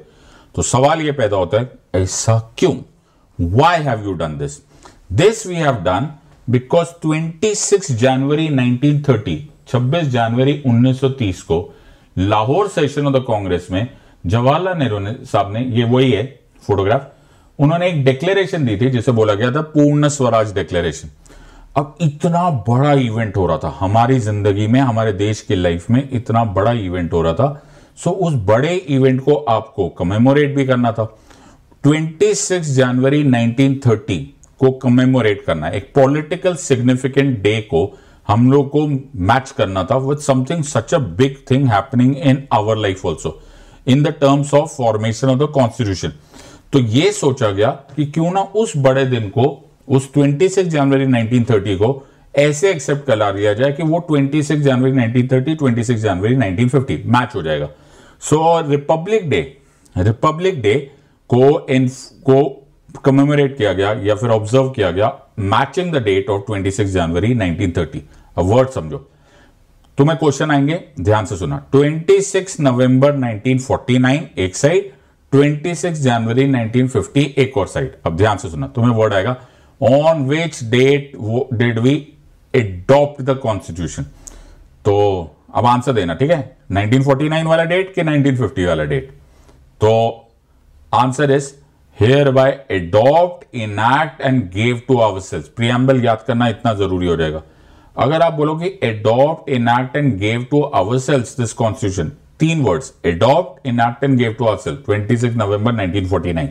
तो सवाल ये पैदा होता है ऐसा क्यों why have you done this this we have done because 26 जनवरी 1930 26 जनवरी 1930 को Lahore session of the Congress में जवाहरलाल नेहरू ने साहब ने ये वही है फोटोग्राफ उन्होंने एक डिक्लेरेशन दी थी जिसे बोला गया था पूर्ण स्वराज डिक्लेरेशन अब इतना बड़ा इवेंट हो रहा था हमारी जिंदगी में हमारे देश की लाइफ में इतना बड़ा इवेंट हो रहा था सो so, उस बड़े इवेंट को आपको कमेमोरेट भी करना था 26 जनवरी 1930 को कमेमोरेट करना एक पॉलिटिकल सिग्निफिकेंट डे को हम लोग को मैच करना था with something such a big thing happening in our life also in the terms of formation of the constitution तो ये सोचा गया कि क्यों ना उस बड़े दिन को उस 26 जनवरी 1930 को ऐसे एक्सेप्ट करा दिया जाए कि वो 26 जनवरी 1930 26 जनवरी 1950 मैच हो जाएगा so republic day republic day को इन को कमेमोरेट किया गया या फिर ऑब्जर्व किया गया मैचिंग द डेट ऑफ 26 जनवरी 1930 अब वर्ड समझो तुम्हें क्वेश्चन आएंगे ध्यान से सुना 26 नवंबर 1949 एक साइड 26 जनवरी 1950 एक और साइड अब ध्यान से सुना तुम्हें वर्ड आएगा on which date did we adopt the constitution तो अब आंसर देना ठीक है 1949 वाला डेट के 1950 वाला डेट तो answer is hereby enact and gave to ourselves preamble याद करना इतना जरूरी हो जाएगा अगर आप बोलोगे adopt act and gave to ourselves this constitution तीन words adopt act and gave to ourselves twenty six November nineteen forty nine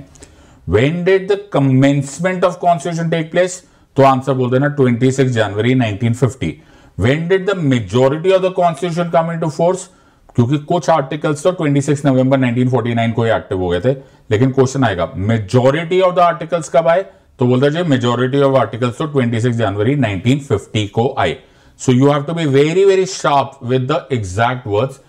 when did the commencement of constitution take place तो answer बोल देना twenty six January nineteen fifty when did the majority of the constitution come into force क्योंकि कुछ articles तो 26 नवंबर 1949 को ही active हो गए थे लेकिन क्वेश्चन आएगा मेजोरिटी ऑफ द आर्टिकल्स कब आए तो बोलता जी मेजोरिटी ऑफ आर्टिकल्स तो 26 जनवरी 1950 को आए so you have to be very very sharp with the exact words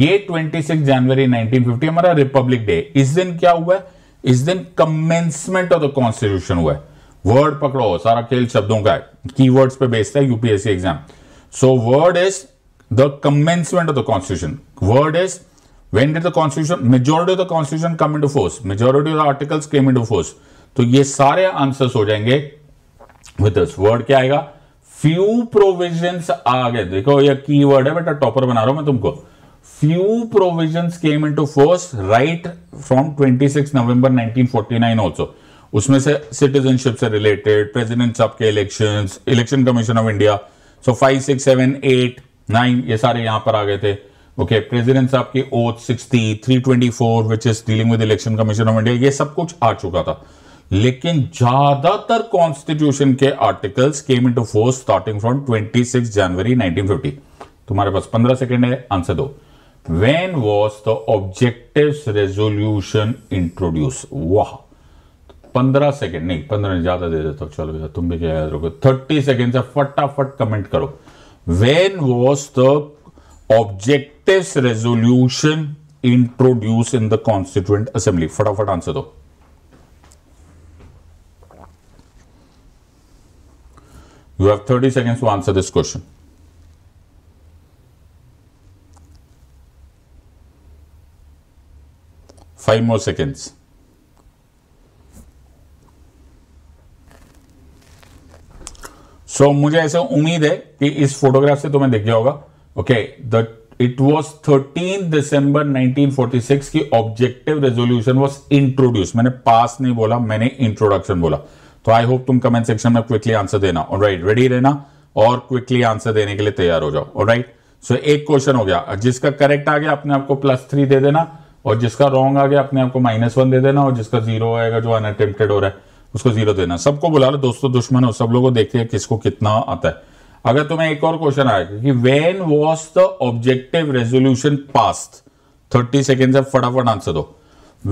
ये 26 जनवरी 1950 हमारा रिपब्लिक डे इस दिन क्या हुआ है इस दिन कमेंसमेंट ऑफ द कॉन्स्टिट्यूशन हुआ है वर्ड पकड़ो सारा खेल शब्दों का है कीवर्ड्स पे बेस्ड है UPSC exam so word is the commencement of the constitution word is When did the constitution, majority of the constitution come into force? Majority of the articles came into force. तो ये सारे answers हो जाएंगे with word क्या आएगा few provision आ गए देखो ये की वर्ड है बेटा टॉपर बना रहा हूं मैं तुमको few provision came into force right from 26 November 1949 also उसमें से सिटीजनशिप से रिलेटेड प्रेसिडेंट्स के election election commission of India so five six seven eight nine ये सारे यहां पर आ गए थे ओके प्रेसिडेंट साहब आपके oath sixty three twenty four which is dealing with election commission of India ये सब कुछ आ चुका था लेकिन ज्यादातर कॉन्स्टिट्यूशन के articles came into force starting from twenty six January nineteen fifty तुम्हारे पास पंद्रह सेकेंड है आंसर दो when was the objective resolution introduce वाह पंद्रह सेकेंड नहीं पंद्रह ज्यादा दे देता चलो तुम भी क्या याद रखो थर्टी सेकेंड से फटाफट कमेंट करो when was the objectives resolution introduce in the constituent assembly फटाफट आंसर दो you have thirty seconds to answer this question five more seconds so so, मुझे ऐसा उम्मीद है कि इस फोटोग्राफ से तुम्हें तो दिख गया होगा okay the it was thirteen December 1946 की ऑब्जेक्टिव रेजोल्यूशन वॉज इंट्रोड्यूस मैंने पास नहीं बोला मैंने इंट्रोडक्शन बोला तो आई होप तुम कमेंट सेक्शन में क्विकली आंसर देना और राइट रेडी रहना और क्विकली आंसर देने के लिए तैयार हो जाओ और राइट सो एक क्वेश्चन हो गया जिसका करेक्ट आ गया अपने आपको प्लस थ्री दे देना और जिसका रॉन्ग आ गया अपने आपको माइनस वन दे देना और जिसका जीरो आएगा जो अनअटेम्प्टेड हो रहा है उसको जीरो देना सबको बुला लो दोस्तों दुश्मन हो सब लोगों देखते हैं किसको कितना आता है अगर तुम्हें एक और क्वेश्चन आएगा कि when was the objective resolution passed thirty second से फटाफट आंसर दो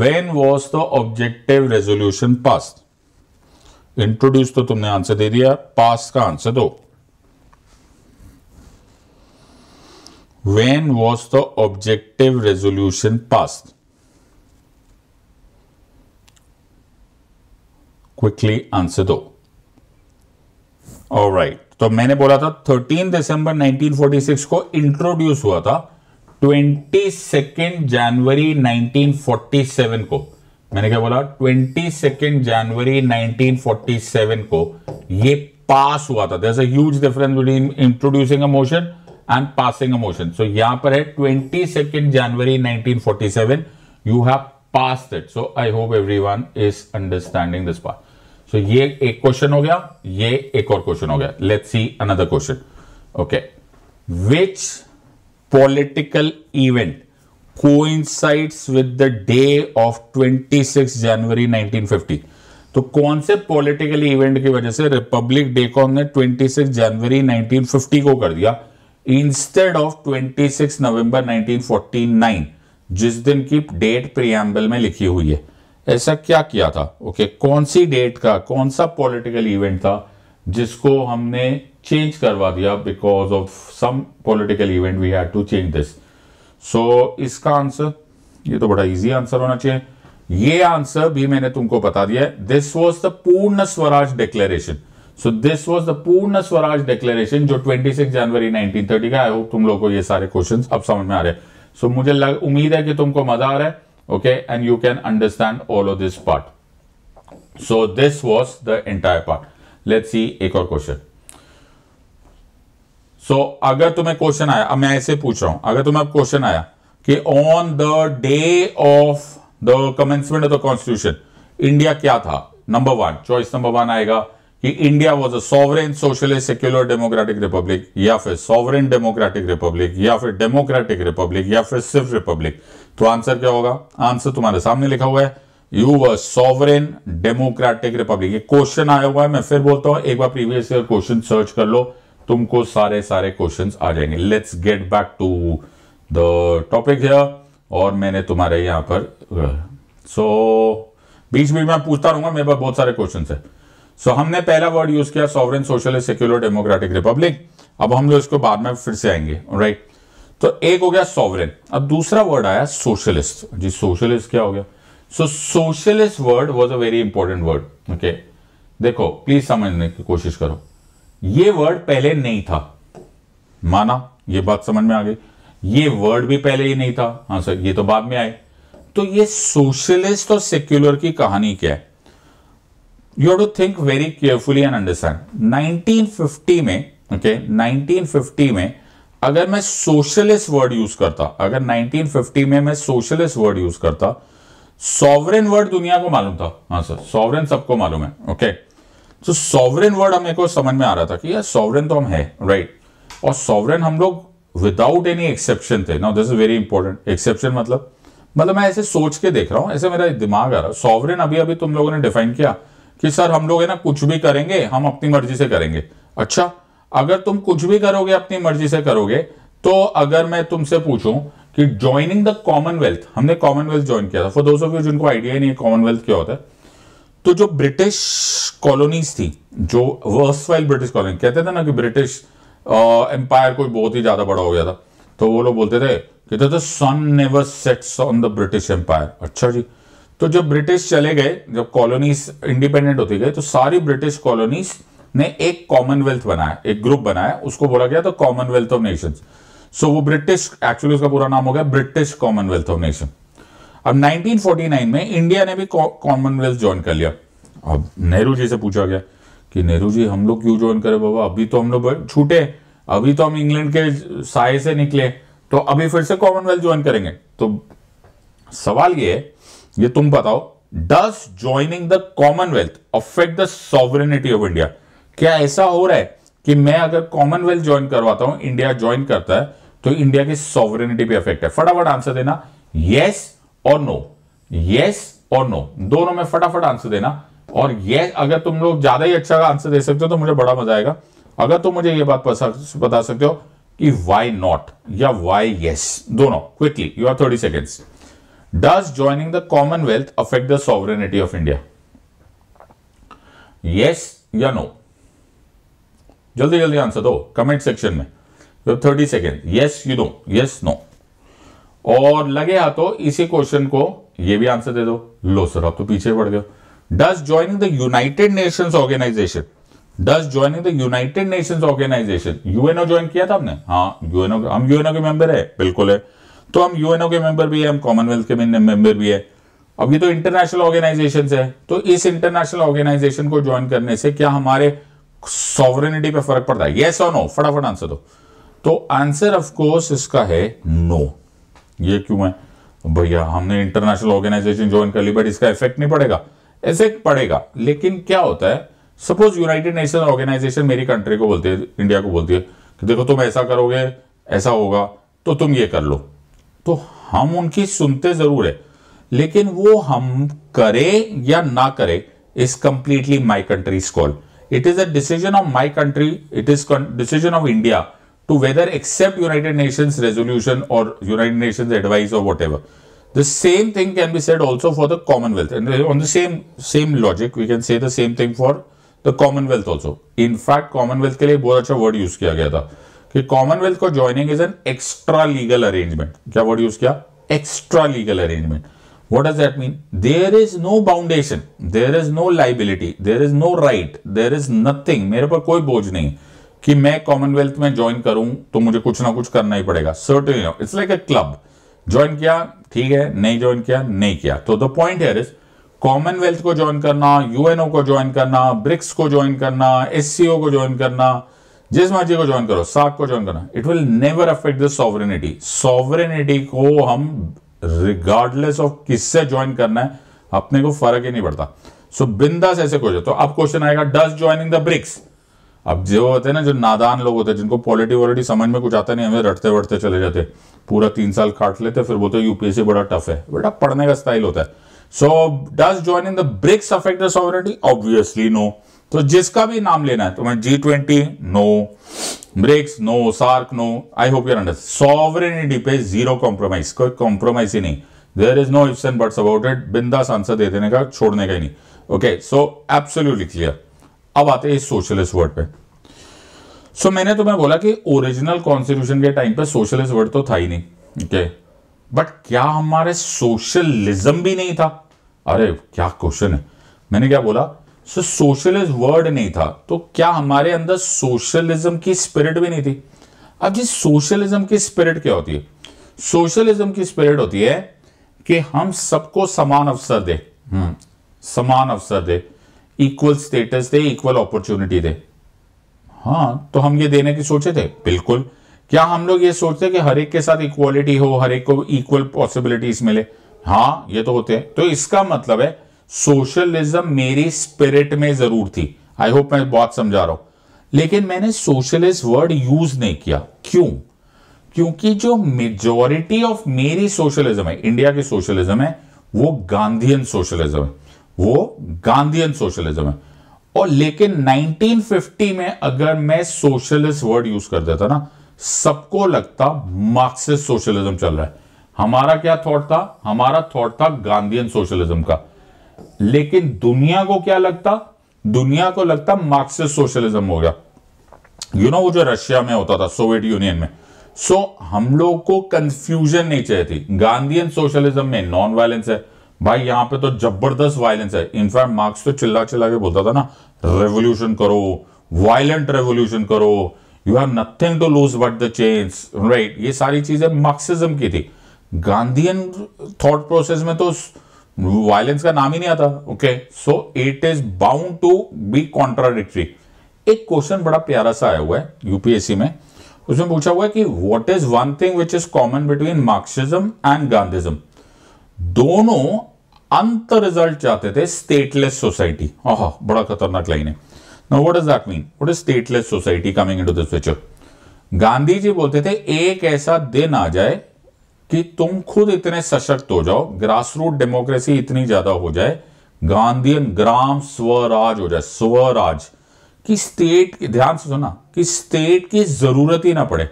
when was the objective resolution passed introduce तो तुमने आंसर दे दिया पास का आंसर दो when was the objective resolution passed quickly answer दो राइट तो मैंने बोला था 13 दिसंबर 1946 को इंट्रोड्यूस हुआ था 22 जनवरी 1947 को मैंने क्या बोला 22 जनवरी 1947 को ये पास हुआ था there huge difference between introducing a motion and passing a motion so यहां पर है 22 जनवरी 1947 you have passed it so I hope everyone is understanding this part so ये एक क्वेश्चन हो गया ये एक और क्वेश्चन हो गया let see another question okay which political event coincides with the day of 26 जनवरी 1950 तो कौन से पॉलिटिकल इवेंट की वजह से रिपब्लिक डे को हमने 26 जनवरी 1950 को कर दिया इंस्टेड ऑफ 26 नवंबर 1949 जिस दिन की डेट प्रियम्बल में लिखी हुई है ऐसा क्या किया था ओके okay, कौन सी डेट का कौन सा पॉलिटिकल इवेंट था जिसको हमने चेंज करवा दिया because of some political event we had to change this so इसका आंसर ये तो बड़ा इजी आंसर होना चाहिए ये आंसर भी मैंने तुमको बता दिया this was the Purna Swaraj declaration so this was the Purna Swaraj declaration जो 26 जनवरी 1930 का आई होप तुम लोगों को ये सारे क्वेश्चन अब समझ में आ रहे हैं सो so, मुझे लग, उम्मीद है कि तुमको मजा आ रहा है okay and you can understand all of this part so this was the entire part let's see एक और क्वेश्चन सो so, अगर तुम्हें क्वेश्चन आया अब मैं ऐसे पूछ रहा हूं अगर तुम्हें अब क्वेश्चन आया कि on the day of the commencement of the constitution India क्या था number one choice number one आएगा कि India was a sovereign socialist secular democratic republic या फिर सॉवरेन डेमोक्रेटिक रिपब्लिक या फिर डेमोक्रेटिक रिपब्लिक या फिर सिर्फ रिपब्लिक तो आंसर क्या होगा आंसर तुम्हारे सामने लिखा हुआ है यू व सॉवरेन डेमोक्रेटिक रिपब्लिक ये क्वेश्चन आया हुआ है मैं फिर बोलता हूं एक बार प्रीवियस ईयर क्वेश्चन सर्च कर लो तुमको सारे सारे क्वेश्चन आ जाएंगे let's get back to the topic और मैंने तुम्हारे यहां पर सो so, बीच बीच में पूछता रहूंगा मेरे पास बहुत सारे क्वेश्चन है सो so, हमने पहला वर्ड यूज किया sovereign socialist secular democratic republic अब हम लोग इसको बाद में फिर से आएंगे राइट right? तो एक हो गया सॉवरेन अब दूसरा वर्ड आया सोशलिस्ट जी सोशलिस्ट क्या हो गया so socialist word was a very important word okay देखो प्लीज समझने की कोशिश करो ये वर्ड पहले नहीं था माना ये बात समझ में आ गई ये वर्ड भी पहले ही नहीं था हाँ सर ये तो बाद में आए तो ये सोशलिस्ट और सेक्युलर की कहानी क्या है you to think very carefully and understand 1950 में ओके okay, 1950 में अगर मैं सोशलिस्ट वर्ड यूज करता अगर 1950 में मैं सोशलिस्ट वर्ड यूज करता सॉवरेन वर्ड दुनिया को मालूम था हाँ सर सॉवरेन सबको मालूम है ओके तो सॉवरेन वर्ड हमें को समझ में आ रहा था कि यार सॉवरेन तो हम है राइट right? और सॉवरेन हम लोग विदाउट एनी एक्सेप्शन थे now this is very important exception मतलब मतलब मैं ऐसे सोच के देख रहा हूं ऐसे मेरा दिमाग आ रहा है सॉवरेन अभी अभी तुम लोगों ने डिफाइन किया कि सर हम लोग है ना कुछ भी करेंगे हम अपनी मर्जी से करेंगे अच्छा अगर तुम कुछ भी करोगे अपनी मर्जी से करोगे तो अगर मैं तुमसे पूछूं कि ज्वाइनिंग द कॉमनवेल्थ हमने कॉमनवेल्थ ज्वाइन किया था फॉर दोस्तों ऑफ जिनको आइडिया ही नहीं कॉमनवेल्थ क्या होता है तो जो ब्रिटिश कॉलोनीज थी जो वर्स वाइल ब्रिटिश कॉलोनी कहते थे ना कि ब्रिटिश एम्पायर कोई बहुत ही ज्यादा बड़ा हो गया था तो वो लोग बोलते थे कहते थे sun never sets on the British empire अच्छा जी तो जब ब्रिटिश चले गए जब कॉलोनीज इंडिपेंडेंट होती गई तो सारी ब्रिटिश कॉलोनीज ने एक कॉमनवेल्थ बनाया एक ग्रुप बनाया उसको बोला गया तो कॉमनवेल्थ ऑफ नेशन सो वो ब्रिटिश एक्चुअली उसका पूरा नाम हो गया ब्रिटिश कॉमनवेल्थ ऑफ नेशन अब 1949 में इंडिया ने भी कॉमनवेल्थ ज्वाइन कर लिया अब नेहरू जी से पूछा गया कि नेहरू जी हम लोग क्यों ज्वाइन करें बाबा अभी तो हम लोग छूटे अभी तो हम इंग्लैंड के साय से निकले तो अभी फिर से कॉमनवेल्थ ज्वाइन करेंगे तो सवाल ये है ये तुम बताओ does joining the commonwealth affect the sovereignty of India क्या ऐसा हो रहा है कि मैं अगर कॉमनवेल्थ ज्वाइन करवाता हूं इंडिया ज्वाइन करता है तो इंडिया की सॉवरिनिटी पे अफेक्ट है फटाफट आंसर देना यस और नो यस और नो दोनों में फटाफट आंसर देना और ये अगर तुम लोग ज्यादा ही अच्छा आंसर दे सकते हो तो मुझे बड़ा मजा आएगा अगर तुम मुझे ये बात बता सकते हो कि वाई नॉट या वाई यस दोनों quickly you are thirty seconds does joining the commonwealth affect the sovereignty of India yes या नो जल्दी जल्दी आंसर दो कमेंट सेक्शन में तो thirty second yes you no yes no और लगे हाथों तो इसी क्वेश्चन को ये भी आंसर दे दो लो सर आप तो पीछे पड़ गए does joining the united nation organisation does joining the united nation organisation UNO join किया था हमने हाँ यूएनओ हम यूएनओ के मेंबर है बिल्कुल है तो हम यूएनओ के मेंबर भी है हम कॉमनवेल्थ के मेंबर भी है अब ये तो इंटरनेशनल ऑर्गेनाइजेशन है तो इस इंटरनेशनल ऑर्गेनाइजेशन को ज्वाइन करने से क्या हमारे सॉवरेनिटी पे फर्क पड़ता है येस और नो फटाफट आंसर दो तो आंसर ऑफ कोर्स इसका है नो ये क्यों है भैया हमने इंटरनेशनल ऑर्गेनाइजेशन ज्वाइन कर ली बट इसका इफेक्ट नहीं पड़ेगा इफेक्ट पड़ेगा लेकिन क्या होता है सपोज यूनाइटेड नेशन ऑर्गेनाइजेशन मेरी कंट्री को बोलती है इंडिया को बोलती है कि देखो तुम ऐसा करोगे ऐसा होगा तो तुम ये कर लो तो हम उनकी सुनते जरूर है लेकिन वो हम करे या ना करे इस completely my country's call It is a decision of my country, it is decision of India to whether accept United Nations resolution or United Nations advice or whatever. The same thing can be said also for the Commonwealth and uh, on the same same logic we can say the same thing for the Commonwealth also. In fact Commonwealth के लिए बहुत अच्छा word use किया गया था कि Commonwealth को joining is an extra legal arrangement. क्या word use किया? Extra legal arrangement. What does that mean? There is no foundation, there is no liability, there is no right, there is nothing. मेरे पर कोई बोझ नहीं कि मैं कॉमनवेल्थ में ज्वाइन करूं तो मुझे कुछ ना कुछ करना ही पड़ेगा certainly it's like a club join किया ठीक है नहीं ज्वाइन किया नहीं किया तो the point here is commonwealth को ज्वाइन करना यूएनओ को ज्वाइन करना ब्रिक्स को ज्वाइन करना एस को ज्वाइन करना जिस मर्जी को ज्वाइन करो साक को ज्वाइन करना it will never affect the sovereignty sovereignty को हम रिगार्डलेस ऑफ किससे ज्वाइन करना है अपने को फर्क ही नहीं पड़ता सो बिंदास ऐसे क्वेश्चन तो अब क्वेश्चन आएगा डज ज्वाइनिंग द ब्रिक्स अब जो होते हैं ना जो नादान लोग होते हैं जिनको पॉलिटी वॉलिटी समझ में कुछ आता नहीं हमें रटते वटते चले जाते पूरा तीन साल काट लेते फिर बोलते यूपीएससी बड़ा टफ है बेटा पढ़ने का स्टाइल होता है so does joining the BRICS affect the sovereignty obviously no तो जिसका भी नाम लेना है तो मैं G twenty no BRICS no SAARC no I hope your under sovereignty पे जीरो कॉम्प्रोमाइज कोई कॉम्प्रोमाइज ही नहीं there is no ifs and buts about it बिंदा आंसर दे देने का छोड़ने का ही नहीं ओके सो एब्सोल्यूटली क्लियर अब आते हैं इस सोशलिस्ट वर्ड पे सो so, मैंने तुम्हें बोला कि ओरिजिनल कॉन्स्टिट्यूशन के टाइम पे सोशलिस्ट वर्ड तो था ही नहीं ओके okay. बट क्या हमारे सोशलिज्म भी नहीं था अरे क्या क्वेश्चन है मैंने क्या बोला सो सोशलिस्ट वर्ड नहीं था तो क्या हमारे अंदर सोशलिज्म की स्पिरिट भी नहीं थी अब जी सोशलिज्म की स्पिरिट क्या होती है सोशलिज्म की स्पिरिट होती है कि हम सबको समान अवसर दे हम्म, समान अवसर दे इक्वल स्टेटस दे इक्वल अपॉर्चुनिटी दे हाँ तो हम ये देने की सोचे थे बिल्कुल क्या हम लोग ये सोचते कि हर एक के साथ इक्वालिटी हो हर एक को इक्वल पॉसिबिलिटीज मिले हाँ ये तो होते हैं तो इसका मतलब है सोशलिज्म मेरी स्पिरिट में जरूर थी आई होप मैं बहुत समझा रहा हूं लेकिन मैंने सोशलिस्ट वर्ड यूज नहीं किया क्यों क्योंकि जो मेजोरिटी ऑफ मेरी सोशलिज्म है इंडिया की सोशलिज्म है वो गांधीयन सोशलिज्म है वो गांधीयन सोशलिज्म है और लेकिन 1950 में अगर मैं सोशलिस्ट वर्ड यूज कर देता ना सबको लगता मार्क्सिस्ट सोशलिज्म चल रहा है हमारा क्या थॉट था हमारा थॉट था गांधीयन सोशलिज्म का लेकिन दुनिया को क्या लगता दुनिया को लगता मार्क्सिस्ट सोशलिज्म हो गया यू you नो know, वो जो रशिया में होता था सोवियत यूनियन में सो so, हम लोग को कंफ्यूजन नहीं चाहिए थी गांधीयन सोशलिज्म में नॉन वायलेंस है भाई यहां पे तो जबरदस्त वायलेंस है इनफैक्ट मार्क्स तो चिल्ला चिल्ला के बोलता था ना रेवोल्यूशन करो वायलेंट रेवोल्यूशन करो you have nothing to lose but the chains right ये सारी चीजें मार्क्सिज्म की थी गांधीयन थॉट प्रोसेस में तो वायलेंस का नाम ही नहीं आता okay so it is bound to be contradictory एक क्वेश्चन बड़ा प्यारा सा आया हुआ है यूपीएससी में उसमें पूछा हुआ है कि what is one thing which is common between Marxism and Gandhism दोनों अंत रिजल्ट चाहते थे स्टेटलेस सोसाइटी बड़ा खतरनाक लाइन है no what is that mean what is stateless society coming into this picture Gandhi ji बोलते थे एक ऐसा दिन आ जाए कि तुम खुद इतने सशक्त हो जाओ ग्रास रूट डेमोक्रेसी इतनी ज्यादा हो जाए गांधीयन ग्राम स्वराज हो जाए स्वराज कि स्टेट ध्यान से सुना कि स्टेट की जरूरत ही ना पड़े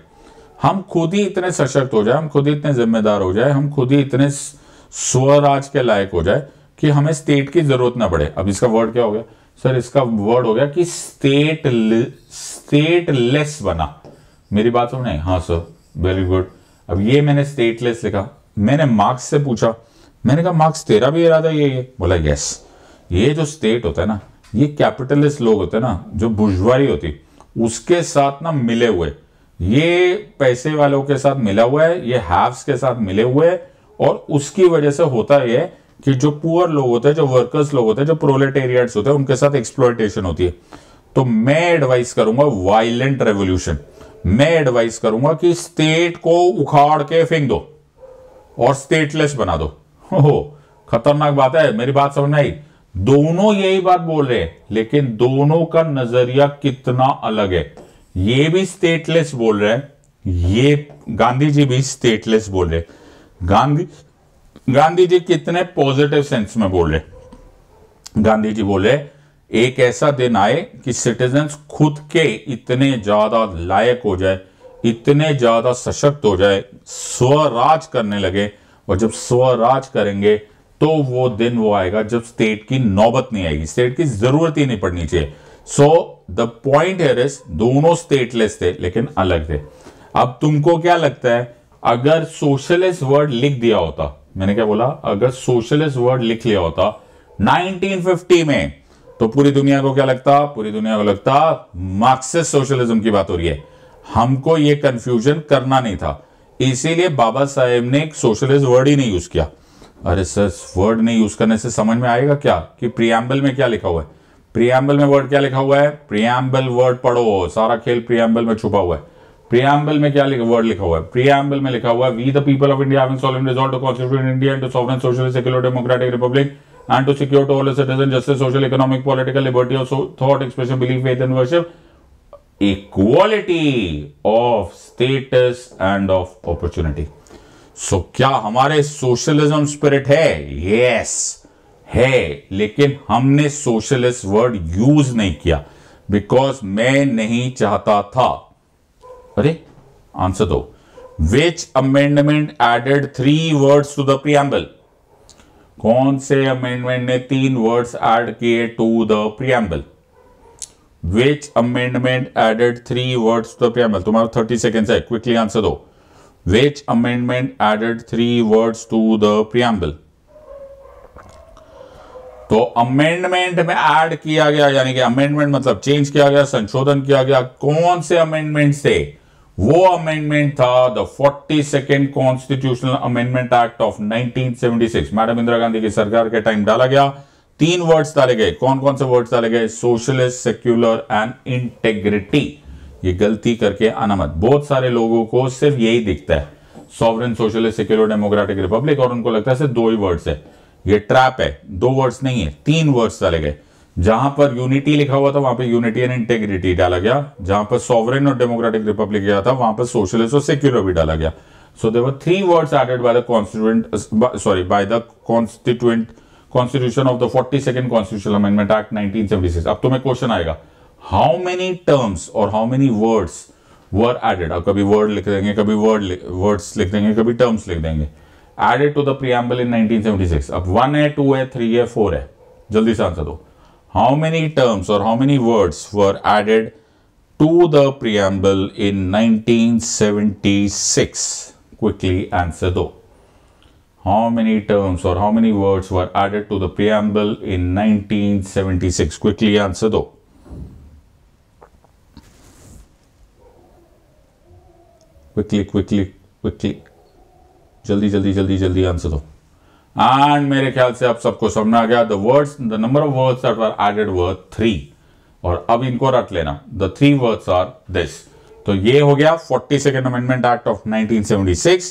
हम खुद ही इतने सशक्त हो जाए हम खुद ही इतने जिम्मेदार हो जाए हम खुद ही इतने स्वराज के लायक हो जाए कि हमें स्टेट की जरूरत ना पड़े अब इसका वर्ड क्या हो गया सर इसका वर्ड हो गया कि स्टेट स्टेटलेस बना मेरी बात सुने हाँ सर वेरी गुड अब ये मैंने स्टेटलेस लिखा मैंने मार्क्स से पूछा मैंने कहा मार्क्स तेरा भी इरादा ये ये बोला यस ये जो स्टेट होता है ना ये कैपिटलिस्ट लोग होते हैं ना जो बुजवारी होती उसके साथ ना मिले हुए ये पैसे वालों के साथ मिला हुआ है ये हैव्स के साथ मिले हुए है और उसकी वजह से होता यह कि जो पुअर लोग होते हैं जो वर्कर्स लोग होते हैं जो प्रोलेटेरियट्स होते हैं उनके साथ एक्सप्लोइटेशन होती है तो मैं एडवाइस करूंगा वायलेंट रेवोल्यूशन मैं एडवाइस करूंगा कि स्टेट को उखाड़ के फेंक दो और स्टेटलेस बना दो हो खतरनाक बात है मेरी बात समझ में आई दोनों यही बात बोल रहे हैं लेकिन दोनों का नजरिया कितना अलग है ये भी स्टेटलेस बोल रहे हैं ये गांधी जी भी स्टेटलेस बोल रहे गांधी गांधी जी कितने पॉजिटिव सेंस में बोल रहे गांधी जी बोले एक ऐसा दिन आए कि सिटीजन्स खुद के इतने ज़्यादा लायक हो जाए इतने ज़्यादा सशक्त हो जाए स्वराज करने लगे और जब स्वराज करेंगे तो वो दिन वो आएगा जब स्टेट की नौबत नहीं आएगी स्टेट की ज़रूरत ही नहीं पड़नी चाहिए so the point here is दोनों स्टेटलेस थे लेकिन अलग थे अब तुमको क्या लगता है अगर सोशलिस्ट वर्ड लिख दिया होता मैंने क्या बोला अगर सोशलिस्ट वर्ड लिख लिया होता 1950 में तो पूरी दुनिया को क्या लगता पूरी दुनिया को लगता मार्क्सिस्ट सोशलिज्म की बात हो रही है हमको ये कंफ्यूजन करना नहीं था इसीलिए बाबा साहेब ने एक सोशलिस्ट वर्ड ही नहीं यूज किया अरे सर वर्ड नहीं यूज करने से समझ में आएगा क्या कि प्रियम्बल में क्या लिखा हुआ है प्रियम्बल में वर्ड क्या लिखा हुआ है प्रियम्बल वर्ड पढ़ो सारा खेल प्रियम्बल में छुपा हुआ है प्रियम्बल में क्या लिखा वर्ड लिखा हुआ है प्रियम्बल में लिखा हुआ है we the people of India having constitute India into socialist secular democratic republic and to secure to all the citizen justice, social, economic, political liberty of thought, expression, belief, faith, and worship, equality of status and of opportunity. so, kya hamare socialism spirit hai yes, hai lekin humne socialist word use nahi kiya because main nahi chahta tha are answer do which amendment added three words to the preamble कौन से amendment ने तीन words add किए to the preamble which amendment added three words to the preamble तुम्हारा thirty second है quickly answer दो which amendment added three words to the preamble तो amendment में ऐड किया गया यानी कि अमेंडमेंट मतलब चेंज किया गया संशोधन किया गया कौन से अमेंडमेंट से वो अमेंडमेंट था the forty second constitutional amendment act of 1976 madam Indira Gandhi की सरकार के टाइम डाला गया तीन वर्ड्स डाले गए कौन कौन से वर्ड्स डाले गए सोशलिस्ट सेक्युलर एंड इंटेग्रिटी ये गलती करके आना मत बहुत सारे लोगों को सिर्फ यही दिखता है sovereign socialist secular democratic republic और उनको लगता है सिर्फ दो ही वर्ड्स है ये ट्रैप है दो वर्ड्स नहीं है तीन वर्ड्स डाले गए जहां पर यूनिटी लिखा हुआ था वहां पे यूनिटी एंड इंटेग्रिटी डाला गया जहां पर सॉवरेन और डेमोक्रेटिक रिपब्लिक गया था वहां पर सोशलिस्ट और सेक्युलर भी डाला गया so there three words added by the constituent sorry by the constituent constitution of the forty second constitution amendment act nineteen seventy six अब तुम्हें क्वेश्चन आएगा हाउ मेनी टर्म्स और how many words were added अब कभी word लिख देंगे कभी word words लिख देंगे कभी टर्म्स लिख देंगे added to the preamble in nineteen seventy six अब वन है टू है थ्री है फोर है जल्दी से आंसर दो how many terms or how many words were added to the preamble in 1976? Quickly answer though. How many terms or how many words were added to the preamble in 1976? Quickly answer though. Quickly, quickly, quickly. Jaldi, jaldi, jaldi, jaldi answer though. And मेरे ख्याल से आप सबको समझ आ गया the words the number of words that were added were three और अब इनको रट लेना the three words are this तो ये हो गया forty second amendment act of 1976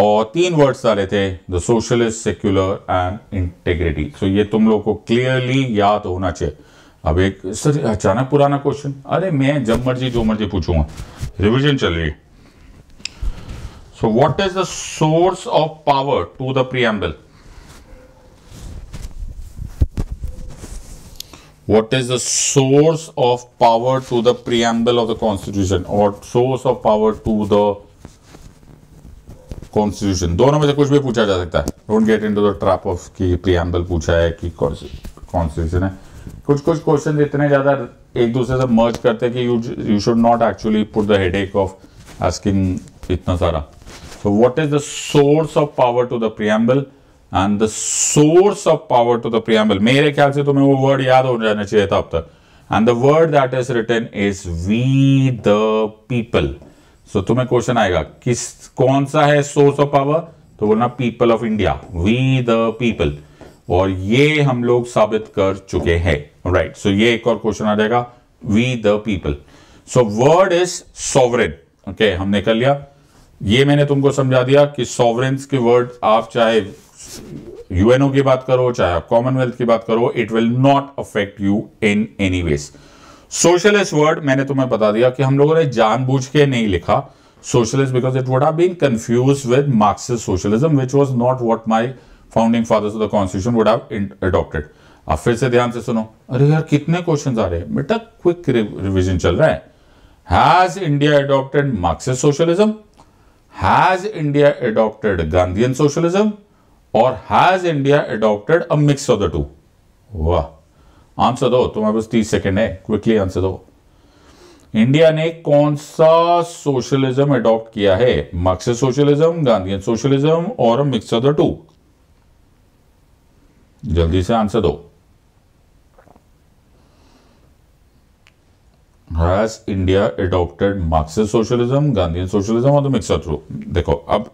और तीन वर्ड्स आ रहे थे the socialist secular and integrity so ये तुम लोग को क्लियरली याद होना चाहिए अब एक सर अचानक पुराना क्वेश्चन अरे मैं जब मर्जी जो मर्जी पूछूंगा रिविजन चल रही so what is the source of power to the preamble what is the source of power to the preamble of the constitution or source of power to the constitution दोनों में से कुछ भी पूछा जा सकता है don't get into the trap of की प्रियम्बल पूछा है कि कॉन्स्टिट्यूशन है कुछ कुछ क्वेश्चन इतने ज़्यादा एक दूसरे से मर्ज करते हैं कि you you should not actually put the headache of asking इतना सारा तो what is the source of power to the preamble and the source of power to the preamble मेरे ख्याल से तुम्हें वो वर्ड याद हो जाना चाहिए था अब तक and the word that is written is we the people so तुम्हें क्वेश्चन आएगा किस कौन सा है सोर्स ऑफ पावर तो बोलना people of India we the people और ये हम लोग साबित कर चुके हैं राइट सो ये एक और क्वेश्चन आ जाएगा we the people so word is sovereign okay हमने कर लिया ये मैंने तुमको समझा दिया कि सॉवरेन्स के वर्ड आप चाहे यूएनओ की बात करो चाहे आप कॉमनवेल्थ की बात करो it will not affect you in any ways socialist word मैंने तुम्हें बता दिया कि हम लोगों ने जानबूझ के नहीं लिखा socialist because it would have been confuse with Marxist socialism which was not what my founding fathers of the constitution would have adopted अब फिर से ध्यान से सुनो अरे यार कितने क्वेश्चन आ रहे हैं बेटा क्विक रिविजन चल रहा है has India adopted Marxist socialism has India adopted Gandhian socialism और has India adopted a mix of the two वाह आंसर दो तुम्हारे पास तीस सेकेंड है क्विकली आंसर दो इंडिया ने कौन सा सोशलिज्म एडॉप्ट किया है मार्क्सिस्ट सोशलिज्म गांधीन सोशलिज्म और मिक्स ऑफ द टू जल्दी से आंसर दो has India adopted Marxist socialism Gandhi socialism और द मिक्स ऑफ टू देखो अब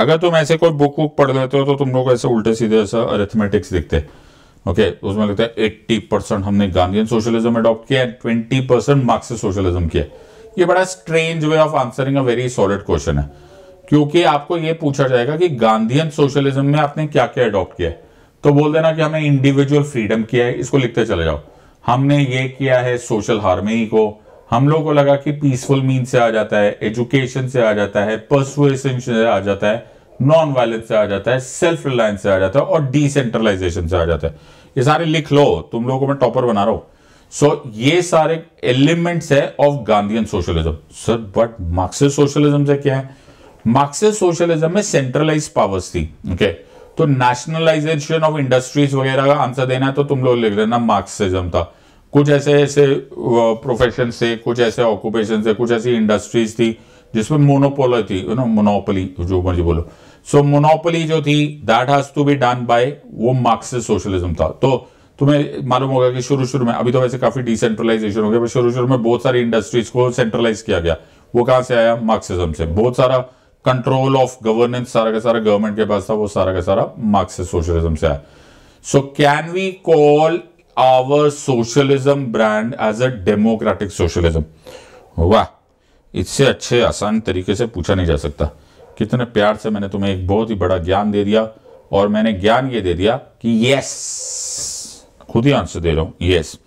अगर तुम ऐसे कोई बुक वुक पढ़ लेते हो तो तुम लोग ऐसे उल्टे सीधे ऐसा अरेथमेटिक्स दिखते ओके okay, उसमें लगता है एट्टी परसेंट हमने गांधीन सोशलिज्म अडॉप्ट किया ट्वेंटी परसेंट मार्क्सिस्ट सोशलिज्म किया ये बड़ा strange way of answering a very solid question है क्योंकि आपको ये पूछा जाएगा कि गांधीयन सोशलिज्म में आपने क्या क्या अडॉप्ट किया तो बोल देना कि हमें इंडिविजुअल फ्रीडम किया है इसको लिखते चले जाओ हमने ये किया है सोशल हार्मनी को हम लोगों को लगा कि पीसफुल मीन से आ जाता है एजुकेशन से आ जाता है पर्सुएशन से आ जाता है नॉन वायलेंस से आ जाता है सेल्फ रिलायंस से आ जाता है और डिसेंट्रलाइजेशन से आ जाता है ये सारे लिख लो तुम लोगों को मैं टॉपर बना रहा हूं सो so, ये सारे एलिमेंट्स है of Gandhian socialism sir but Marxist socialism से क्या है मार्क्सिस्ट सोशलिज्म में सेंट्रलाइज पावर्स थी ओके okay? तो नेशनलाइजेशन ऑफ इंडस्ट्रीज वगैरह का आंसर देना है तो तुम लोग लिख लेना मार्क्सिज्म था कुछ ऐसे ऐसे प्रोफेशन से कुछ ऐसे ऑक्यूपेशन से कुछ ऐसी इंडस्ट्रीज थी जिसमें मोनोपोल थी यू नो मोनोपोली जो मर्जी बोलो सो so, मोनोपोली जो थी that has to be done by वो मार्क्सिस्ट सोशलिज्म था तो तुम्हें मालूम होगा कि शुरू शुरू में अभी तो वैसे काफी डिसेंट्रलाइजेशन हो गया शुरू शुरू में बहुत सारी इंडस्ट्रीज को सेंट्रलाइज किया गया वो कहां से आया मार्क्सिज्म से बहुत सारा कंट्रोल ऑफ गवर्नेंस सारा का सारा गवर्नमेंट के पास था वो सारा का सारा मार्क्सिस्ट सोशलिज्म से आया so can we call our socialism brand as a democratic socialism वाह इससे अच्छे आसान तरीके से पूछा नहीं जा सकता कितने प्यार से मैंने तुम्हें एक बहुत ही बड़ा ज्ञान दे दिया और मैंने ज्ञान ये दे दिया कि यस खुद ही आंसर दे रहा हूं यस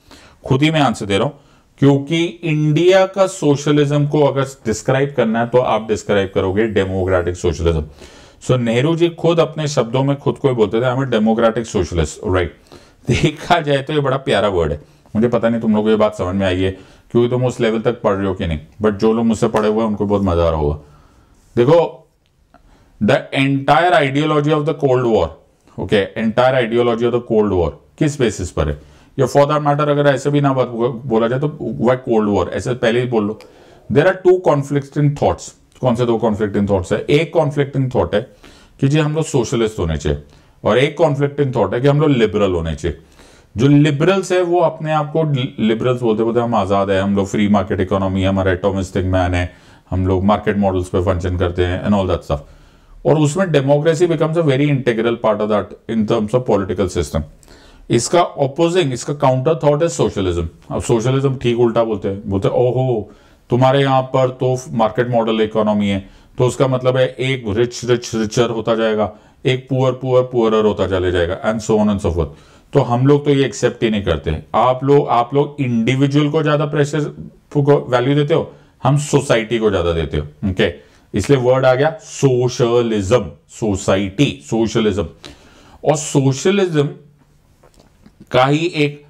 खुद ही मैं आंसर दे रहा हूं क्योंकि इंडिया का सोशलिज्म को अगर डिस्क्राइब करना है तो आप डिस्क्राइब करोगे democratic socialism so Nehru ji खुद अपने शब्दों में खुद को ही बोलते थे आई डेमोक्रेटिक सोशलिस्ट राइट देखा जाए तो ये बड़ा प्यारा वर्ड है मुझे पता नहीं तुम लोग को ये बात समझ में आई है क्योंकि तुम उस लेवल तक पढ़ रहे हो कि नहीं बट जो लोग मुझसे पढ़े हुए हैं उनको बहुत मजा आ रहा होगा देखो the entire ideology of the cold war okay entire ideology of the cold war किस बेसिस पर है या फॉर दैट मैटर अगर ऐसे भी ना बोला जाए तो वाई कोल्ड वॉर ऐसे पहले ही बोल लो देर आर टू इन थॉट्स कौन से दो इन थॉट्स है एक इन थॉट है कि जी हम लोग सोशलिस्ट होने चाहिए और एक कॉन्फ्लिक्टिंग थॉट है कि हम लोग लिबरल होने चाहिए जो लिबरल्स है वो अपने आप को लिबरल्स बोलते बोलते हम आज़ाद है हम लोग फ्री मार्केट इकोनॉमी है हमारा एटोमिस्टिक मैन है हम लोग मार्केट मॉडल्स पे फंक्शन करते हैं एंड ऑल दैट स्टफ और उसमें democracy becomes a very integral part of that in terms of political system इसका ऑपोजिंग इसका काउंटर थॉट है सोशलिज्म अब सोशलिज्म ठीक उल्टा बोलते हैं बोलते ओहो तुम्हारे यहाँ पर तो मार्केट मॉडल इकोनॉमी है तो उसका मतलब है एक रिच रिच रिचर होता जाएगा एक पुअर पुअर पुअर होता चले जाएगा and so on and so forth तो हम लोग तो ये एक्सेप्ट ही नहीं करते आप लोग आप लोग इंडिविजुअल को ज्यादा प्रेशर को वैल्यू देते हो हम सोसाइटी को ज्यादा देते हो ओके okay? इसलिए वर्ड आ गया सोशलिज्म सोसाइटी सोशलिज्म और सोशलिज्म का ही एक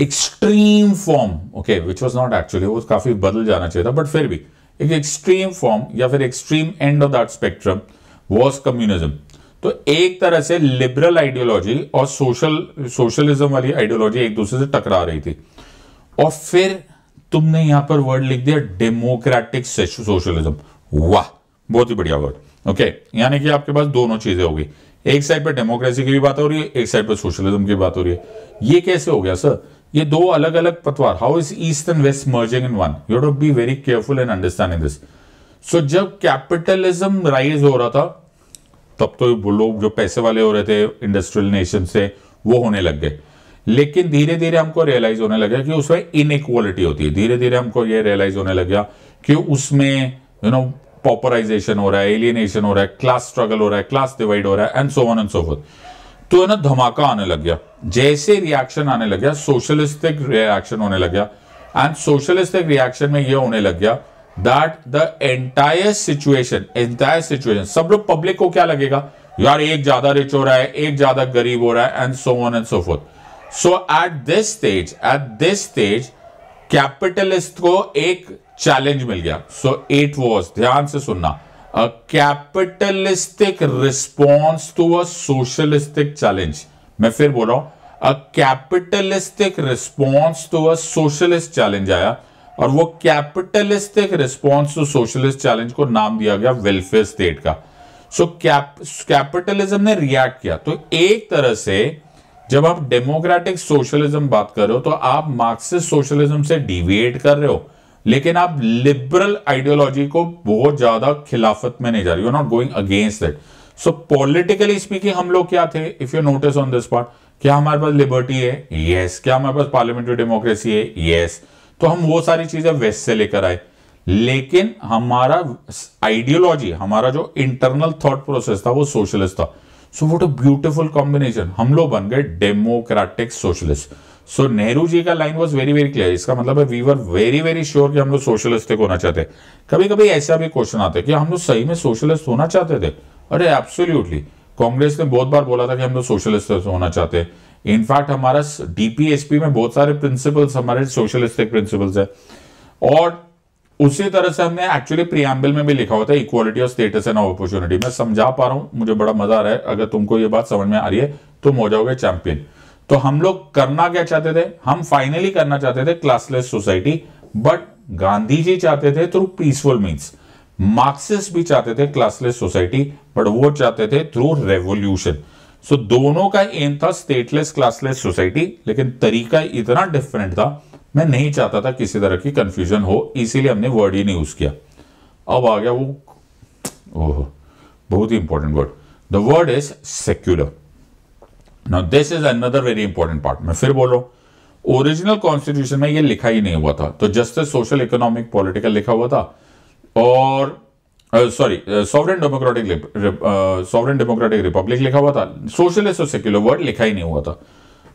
extreme form okay which was not actually वो काफी बदल जाना चाहिए था बट फिर भी एक एक्सट्रीम फॉर्म या फिर extreme end of that spectrum was communism तो एक तरह से लिबरल आइडियोलॉजी और सोशल सोशलिज्म वाली आइडियोलॉजी एक दूसरे से टकरा रही थी और फिर तुमने यहां पर वर्ड लिख दिया डेमोक्रेटिक सोशलिज्म वाह बहुत ही बढ़िया वर्ड ओके यानी कि आपके पास दोनों चीजें होगी एक साइड पर डेमोक्रेसी की भी बात हो रही है एक साइड पर सोशलिज्म की बात हो रही है ये कैसे हो गया सर ये दो अलग अलग पतवार how is east and west merging in one you to be very careful and understanding this so जब कैपिटलिज्म राइज हो रहा था तब तो लोग जो पैसे वाले हो रहे थे इंडस्ट्रियल नेशन से वो होने लग गए लेकिन धीरे धीरे हमको रियलाइज होने लगे कि उसमें इनइक्वालिटी होती है धीरे धीरे हमको ये रियलाइज होने लग गया कि उसमें यू नो पॉपराइजेशन हो रहा है एलियनेशन हो रहा है क्लास स्ट्रगल हो रहा है क्लास डिवाइड हो रहा है and so on and so forth तो है ना धमाका आने लग गया जैसे रिएक्शन आने लग गया सोशलिस्टिक रिएक्शन होने लग गया एंड सोशलिस्टिक रिएक्शन में यह होने लग गया that the entire situation entire situation सब लोग पब्लिक को क्या लगेगा यार एक ज्यादा रिच हो रहा है एक ज्यादा गरीब हो रहा है and so on and so forth so at this stage at this stage capitalist को एक चैलेंज मिल गया सो इट वॉज ध्यान से सुनना a capitalistic response to a socialistic challenge मैं फिर बोल रहा हूं a capitalistic response to a socialist challenge आया और वो capitalistic response to socialist challenge को नाम दिया गया वेलफेयर स्टेट का सो कैप कैपिटलिज्म ने रिएक्ट किया तो एक तरह से जब आप डेमोक्रेटिक सोशलिज्म बात कर रहे हो तो आप मार्क्सिस्ट सोशलिज्म से डिविएट कर रहे हो लेकिन आप लिबरल आइडियोलॉजी को बहुत ज्यादा खिलाफत में नहीं जा रही you not going against that so politically speaking हम लोग क्या थे if you notice on this part क्या हमारे पास लिबर्टी है यस yes. क्या हमारे पास पार्लियामेंट्री डेमोक्रेसी है यस yes. तो हम वो सारी चीजें वेस्ट से लेकर आए लेकिन हमारा आइडियोलॉजी हमारा जो इंटरनल थॉट प्रोसेस था वो सोशलिस्ट था so what a beautiful combination हम लोग बन गए democratic socialist so Nehru ji का line was very very clear इसका मतलब है we were very very sure कि हम लोग सोशलिस्टिक होना चाहते हैं कभी कभी ऐसा भी क्वेश्चन आता है कि हम लोग सही में सोशलिस्ट होना चाहते थे अरे एब्सोल्यूटली कांग्रेस ने बहुत बार बोला था कि हम लोग सोशलिस्ट होना चाहते हैं इनफैक्ट हमारा डीपीएसपी में बहुत सारे प्रिंसिपल्स हमारे सोशलिस्टिक प्रिंसिपल्स है और उसी तरह से हमने एक्चुअली प्रियम्बल में भी लिखा हुआ था equality of status and opportunity मैं समझा पा रहा हूं मुझे बड़ा मजा आ रहा है अगर तुमको ये बात समझ में आ रही है तुम हो जाओगे चैंपियन तो हम लोग करना क्या चाहते थे हम फाइनली करना चाहते थे classless society but Gandhi ji चाहते थे थ्रू पीसफुल मीन्स मार्क्सिस्ट भी चाहते थे क्लासलेस सोसाइटी बट वो चाहते थे थ्रू रेवोल्यूशन सो दोनों का एम था स्टेटलेस क्लासलेस सोसाइटी लेकिन तरीका इतना डिफरेंट था मैं नहीं चाहता था किसी तरह की कंफ्यूजन हो इसीलिए हमने वर्ड ही नहीं यूज किया अब आ गया वो ओह बहुत ही important word the word is secular now this is another very important part मैं फिर बोलो ओरिजिनल कॉन्स्टिट्यूशन में ये लिखा ही नहीं हुआ था तो जस्टिस सोशल इकोनॉमिक पॉलिटिकल लिखा हुआ था और sorry sovereign democratic sovereign democratic republic लिखा हुआ था सोशलिस्ट और सेक्युलर वर्ड लिखा ही नहीं हुआ था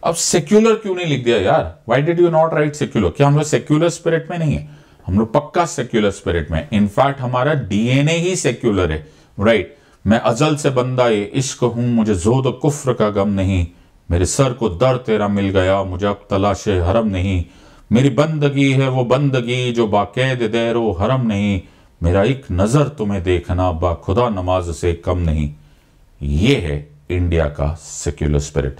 अब सेक्युलर क्यों नहीं लिख दिया यार why did you not write secular क्या हम लोग सेक्युलर स्पिरिट में नहीं है हम लोग पक्का सेक्युलर स्पिरिट में इनफैक्ट हमारा डीएनए ही सेक्युलर है राइट right? मैं अजल से बंदा ये इश्क हूं मुझे जोद कुफ्र का गम नहीं मेरे सर को दर तेरा मिल गया मुझे अब तलाश हरम नहीं मेरी बंदगी है वो बंदगी जो बाकैद वो हरम नहीं मेरा एक नज़र तुम्हें देखना बा खुदा नमाज से कम नहीं ये है इंडिया का सेक्युलर स्पिरिट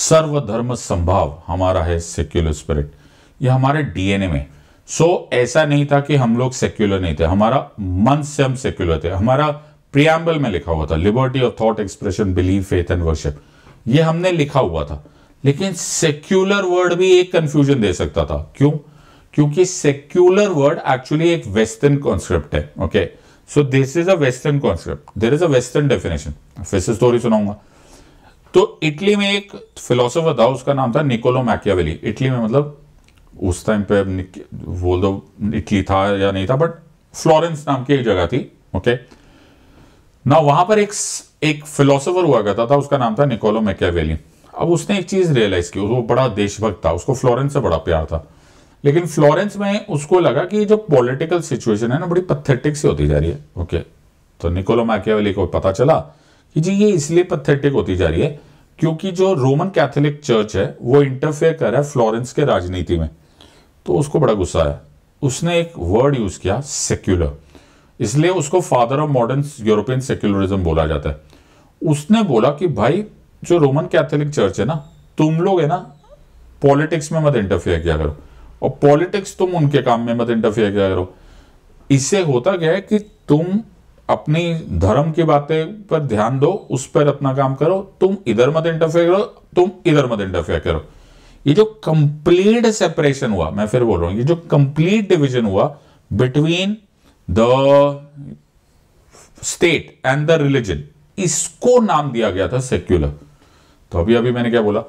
सर्वधर्म संभाव हमारा है सेक्युलर स्पिरिट ये हमारे डीएनए में सो ऐसा नहीं था कि हम लोग सेक्युलर नहीं थे हमारा मन से हम सेक्युलर थे हमारा प्रियम्बल में लिखा हुआ था liberty of thought expression believe faith and worship ये हमने लिखा हुआ था लेकिन सेक्युलर वर्ड भी एक कंफ्यूजन दे सकता था क्यों क्योंकि सेक्युलर वर्ड एक्चुअली एक वेस्टर्न कॉन्सेप्ट है okay so this is a western concept there is a western definition फिर से स्टोरी सुनाऊंगा तो इटली में एक फिलोसोफर था उसका नाम था निकोलो मैकियावेली इटली में मतलब उस टाइम पे बोल दो तो इटली था या नहीं था बट फ्लोरेंस नाम की एक जगह थी ओके okay? ना वहां पर एक एक फिलोसोफर हुआ करता था उसका नाम था निकोलो मैकेवेली अब उसने एक चीज रियलाइज की वो बड़ा देशभक्त था उसको फ्लोरेंस से बड़ा प्यार था लेकिन फ्लोरेंस में उसको लगा कि जो पॉलिटिकल सिचुएशन है ना बड़ी पथेटिक सी होती जा रही है ओके तो निकोलो मैकेवेली को पता चला कि जी ये इसलिए पथेटिक होती जा रही है क्योंकि जो रोमन कैथोलिक चर्च है वो इंटरफेयर कर रहा है फ्लोरेंस के राजनीति में तो उसको बड़ा गुस्सा आया उसने एक वर्ड यूज किया सेक्युलर इसलिए उसको father of modern European secularism बोला जाता है उसने बोला कि भाई जो रोमन कैथोलिक चर्च है ना तुम लोग है ना पॉलिटिक्स में मत इंटरफेयर किया करो और पॉलिटिक्स तुम उनके काम में मत इंटरफेयर किया करो इससे होता क्या है कि तुम अपनी धर्म की बातें पर ध्यान दो उस पर अपना काम करो तुम इधर मत इंटरफेयर करो तुम इधर मत इंटरफेयर करो ये जो कंप्लीट सेपरेशन हुआ मैं फिर बोल रहा हूं ये जो कंप्लीट डिविजन हुआ between the state and the religion इसको नाम दिया गया था सेक्युलर तो अभी अभी मैंने क्या बोला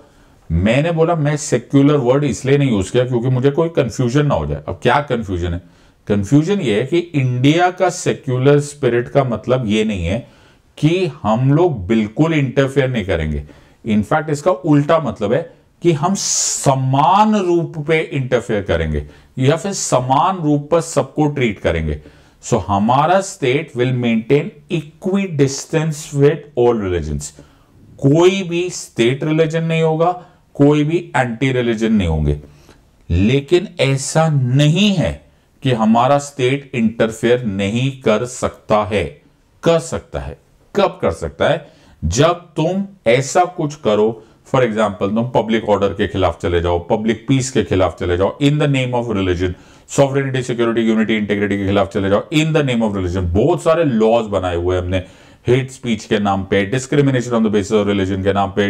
मैंने बोला मैं सेक्युलर वर्ड इसलिए नहीं यूज किया क्योंकि मुझे कोई कंफ्यूजन ना हो जाए अब क्या कंफ्यूजन है कंफ्यूजन ये है कि इंडिया का सेक्युलर स्पिरिट का मतलब ये नहीं है कि हम लोग बिल्कुल इंटरफेयर नहीं करेंगे इनफैक्ट इसका उल्टा मतलब है कि हम समान रूप पे इंटरफेयर करेंगे या फिर समान रूप पर सबको ट्रीट करेंगे सो हमारा state will maintain equidistance with all religion कोई भी स्टेट रिलीजन नहीं होगा कोई भी एंटी रिलीजन नहीं होंगे लेकिन ऐसा नहीं है कि हमारा स्टेट इंटरफेयर नहीं कर सकता है कर सकता है कब कर सकता है जब तुम ऐसा कुछ करो फॉर एग्जाम्पल तुम पब्लिक ऑर्डर के खिलाफ चले जाओ पब्लिक पीस के खिलाफ चले जाओ in the name of religion sovereignty security unity integrity के खिलाफ चले जाओ in the name of religion बहुत सारे लॉज बनाए हुए हमने हेट स्पीच के नाम पे discrimination on the basis of religion के नाम पे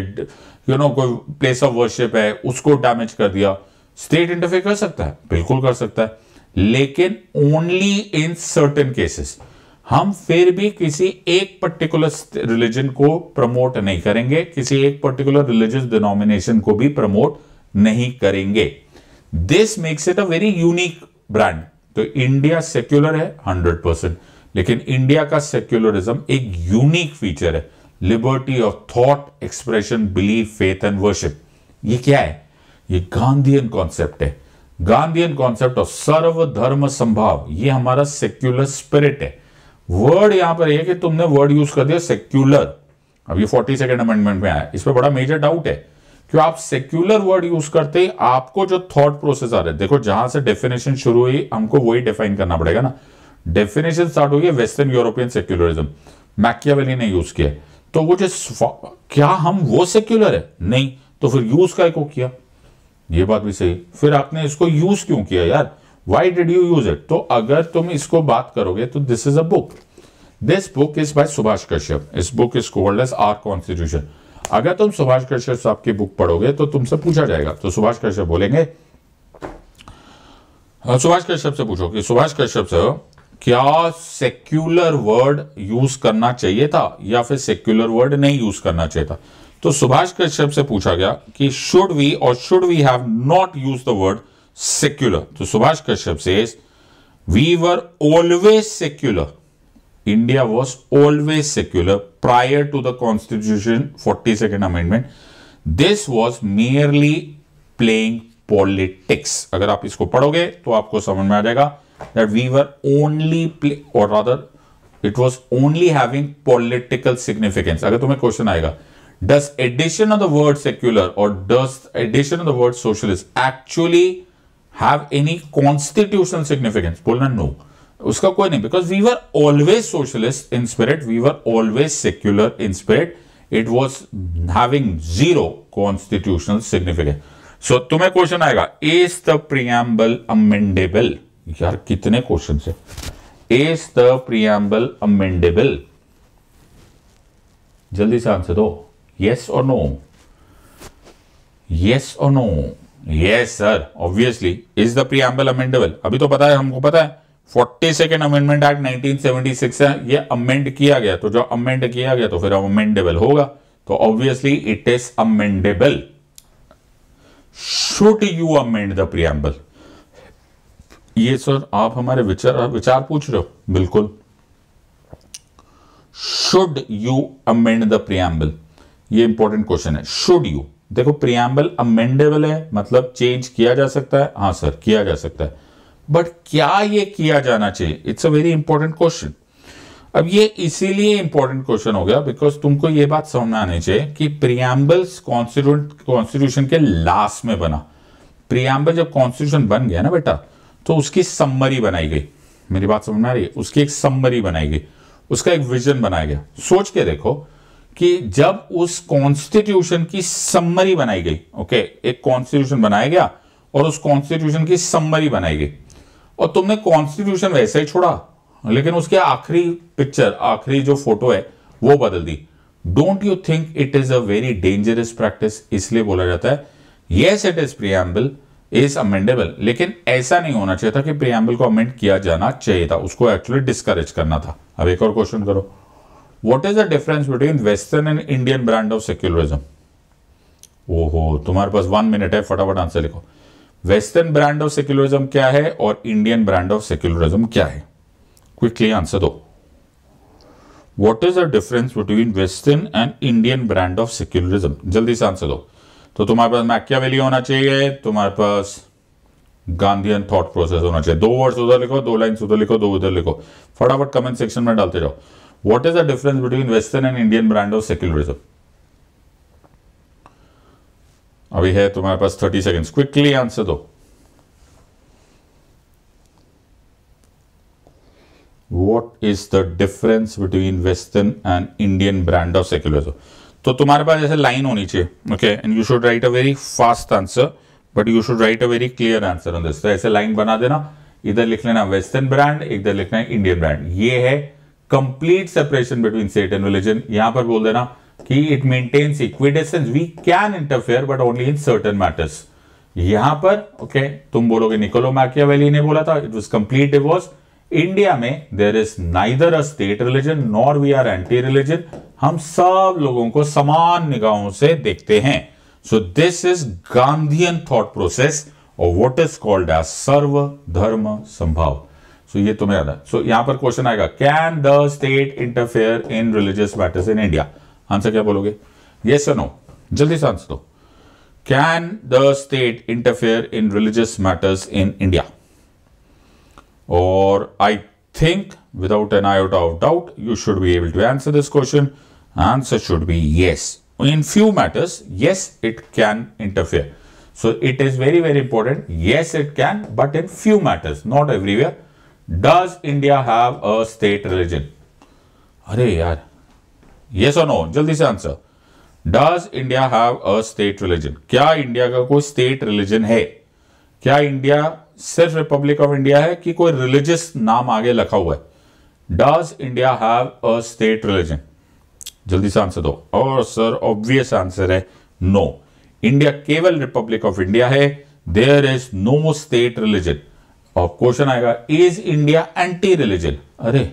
यू नो कोई प्लेस ऑफ वर्शिप है उसको डैमेज कर दिया स्टेट इंटरफेयर कर सकता है बिल्कुल कर सकता है लेकिन ओनली इन सर्टेन केसेस हम फिर भी किसी एक पर्टिकुलर रिलीजन को प्रमोट नहीं करेंगे किसी एक पर्टिकुलर रिलीजियस डिनोमिनेशन को भी प्रमोट नहीं करेंगे this makes it a very unique brand तो इंडिया सेक्युलर है हंड्रेड परसेंट लेकिन इंडिया का सेक्युलरिज्म एक यूनिक फीचर है liberty of thought expression believe faith and worship ये क्या है ये गांधीयन कॉन्सेप्ट है गांधीयन कॉन्सेप्ट ऑफ सर्वधर्म संभाव ये हमारा सेक्युलर स्पिरिट है वर्ड यहां पर है कि तुमने वर्ड यूज कर दिया सेक्युलर अब ये फोर्टी सेकेंड अमेंडमेंट में आया इस पर बड़ा मेजर डाउट है जो आप सेक्युलर वर्ड यूज करते आपको जो थॉट प्रोसेस आ रहा है देखो जहां से डेफिनेशन शुरू हुई हमको वही डिफाइन करना पड़ेगा ना डेफिनेशन स्टार्ट हुई है वेस्टर्न यूरोपियन सेक्युलरिज्म मैकियावेली ने यूज किया तो वो जो क्या हम वो सेक्युलर है नहीं तो फिर यूज का एक किया ये बात भी सही फिर आपने इसको यूज क्यों किया यार why did you use it तो अगर तुम इसको बात करोगे तो this is a book this book is by Subhash Kashyap इस book is called as our constitution अगर तुम सुभाष कश्यप साहब की बुक पढ़ोगे तो तुमसे पूछा जाएगा तो सुभाष कश्यप बोलेंगे हाँ, सुभाष कश्यप से पूछो कि सुभाष कश्यप से क्या सेक्युलर वर्ड यूज करना चाहिए था या फिर सेक्युलर वर्ड नहीं यूज करना चाहिए था तो सुभाष कश्यप से पूछा गया कि शुड वी और should we have not use the word secular तो सुभाष कश्यप से we were always secular India was always secular prior to the Constitution 42nd Amendment. This was merely playing politics. अगर आप इसको पढ़ोगे तो आपको समझ में आ जाएगा that we were only play or rather it was only having political significance. अगर तुम्हें क्वेश्चन आएगा does addition of the word secular or does addition of the word socialist actually have any constitutional significance? बोलना no. उसका कोई नहीं because we were always socialist in spirit we were always secular in spirit it was having zero constitutional significance so तुम्हें question आएगा is the preamble amendable यार कितने question है is the preamble amendable जल्दी से आंसर दो yes और no yes और no yes sir obviously is the preamble amendable अभी तो पता है हमको पता है फोर्टी सेकेंड अमेंडमेंट एक्ट 1976 है ये अमेंड किया गया तो जो अमेंड किया गया तो फिर अमेंडेबल होगा तो obviously it is amendable should you amend the preamble ये सर आप हमारे विचार विचार पूछ रहे हो बिल्कुल should you amend the preamble ये इंपॉर्टेंट क्वेश्चन है शुड यू देखो प्रियम्बल अमेंडेबल है मतलब चेंज किया जा सकता है हाँ सर किया जा सकता है बट क्या ये किया जाना चाहिए it's a very important question अब ये इसीलिए इंपॉर्टेंट क्वेश्चन हो गया बिकॉज तुमको ये बात समझ आनी चाहिए कि प्रियम्बल्स कॉन्स्टिट्यूशन के लास्ट में बना प्रियम्बल जब कॉन्स्टिट्यूशन बन गया ना बेटा तो उसकी सम्मरी बनाई गई मेरी बात समझ में आ रही है उसकी एक सम्मरी बनाई गई उसका एक विजन बनाया गया सोच के देखो कि जब उस कॉन्स्टिट्यूशन की सम्मरी बनाई गई ओके एक कॉन्स्टिट्यूशन बनाया गया और उस कॉन्स्टिट्यूशन की सम्मरी बनाई गई और तुमने कॉन्स्टिट्यूशन वैसे ही छोड़ा लेकिन उसके आखिरी पिक्चर आखिरी जो फोटो है वो बदल दी don't you think it is a very dangerous practice इसलिए बोला जाता है yes it is preamble is amendable लेकिन ऐसा नहीं होना चाहिए था कि प्रियम्बल को अमेंड किया जाना चाहिए था उसको एक्चुअली डिस्करेज करना था अब एक और क्वेश्चन करो what is the difference between western and Indian brand of secularism ओहो तुम्हारे पास वन मिनट है फटाफट आंसर लिखो वेस्टर्न ब्रांड ऑफ सेक्युलरिज्म क्या है और इंडियन ब्रांड ऑफ सेक्युलरिज्म क्या है क्विकली आंसर दो what is the difference between western and Indian brand of secularism जल्दी से आंसर दो तो तुम्हारे पास वैली होना चाहिए तुम्हारे पास गांधी थॉट प्रोसेस होना चाहिए दो वर्ड्स उधर लिखो दो लाइन उधर लिखो दो उधर लिखो फटाफट कमेंट सेक्शन में डालते जाओ what is the difference between western and Indian brand of secularism अभी है तुम्हारे पास थर्टी सेकेंड क्विकली आंसर दो what is the difference between western and Indian brand of secular तो तुम्हारे पास ऐसे लाइन होनी चाहिए okay and you should write a very fast answer but you should write a very clear answer on this तो ऐसे line बना देना इधर लिख लेना वेस्टर्न ब्रांड इधर लिखना है इंडियन ब्रांड ये है complete separation between state and religion यहां पर बोल देना कि it maintains equidistance we can interfere but only in certain matters यहां पर ओके okay, तुम बोलोगे निकोलो मैकियावेली ने बोला था it was complete divorce India में there is neither a state religion nor we are anti religion हम सब लोगों को समान निगाहों से देखते हैं so this is Gandhian thought process और व्हाट इज कॉल्ड एज सर्व धर्म संभव सो ये तुम्हें याद है सो यहां पर क्वेश्चन आएगा can the state interfere in religious matters in India answer क्या बोलोगे येस या नो जल्दी से आंसर दो can the state interfere in religious matters in India और I think without an iota of doubt you should be able to answer this question answer should be yes in few matters yes it can interfere so it is very very important yes it can but in few matters not everywhere does India have a state religion अरे यार yes और no जल्दी से answer does India have a state religion क्या India का कोई state religion है क्या इंडिया सिर्फ रिपब्लिक ऑफ इंडिया है कि कोई रिलीजियस नाम आगे लिखा हुआ है does India have a state religion जल्दी से आंसर दो और सर ऑब्वियस आंसर है नो इंडिया केवल रिपब्लिक ऑफ इंडिया है there is no state religion और क्वेश्चन आएगा इज इंडिया एंटी रिलीजन अरे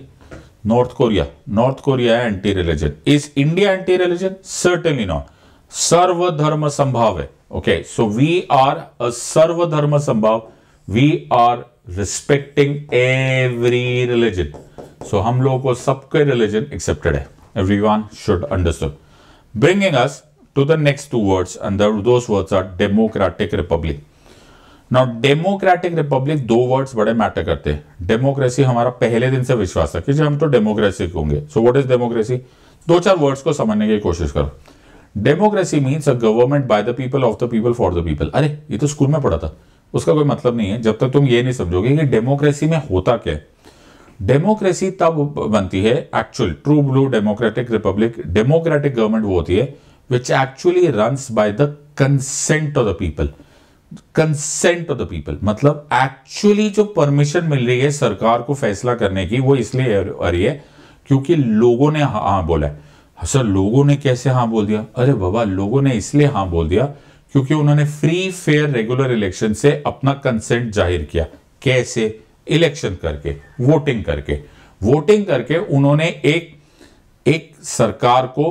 North Korea. North Korea anti-religion. Is India anti-religion? Certainly not. Sarva Dharma Sambhav hai. Okay, so we are a Sarva Dharma Sambhav. We are respecting every religion. So हम लोगों को सबके religion accepted hai Everyone should understood. Bringing us to the next two words and those words are democratic republic. Now democratic republic दो words बड़े matter करते हैं democracy हमारा पहले दिन से विश्वास है क्योंकि हम तो डेमोक्रेसी होंगे सो व्हाट इज डेमोक्रेसी दो चार वर्ड्स को समझने की कोशिश करो democracy means a government by the people of the people for the people अरे ये तो स्कूल में पढ़ा था उसका कोई मतलब नहीं है जब तक तुम ये नहीं समझोगे कि डेमोक्रेसी में होता क्या है डेमोक्रेसी तब बनती है actual true blue democratic republic democratic government वो होती है which actually run by the consent of the people consent of the people मतलब एक्चुअली जो परमिशन मिल रही है सरकार को फैसला करने की वो इसलिए आ रही है क्योंकि लोगों ने हाँ, हाँ बोला है सर लोगों ने कैसे हाँ बोल दिया अरे बाबा लोगों ने इसलिए हाँ बोल दिया क्योंकि उन्होंने फ्री फेयर रेगुलर इलेक्शन से अपना कंसेंट जाहिर किया कैसे इलेक्शन करके वोटिंग करके वोटिंग करके उन्होंने एक एक सरकार को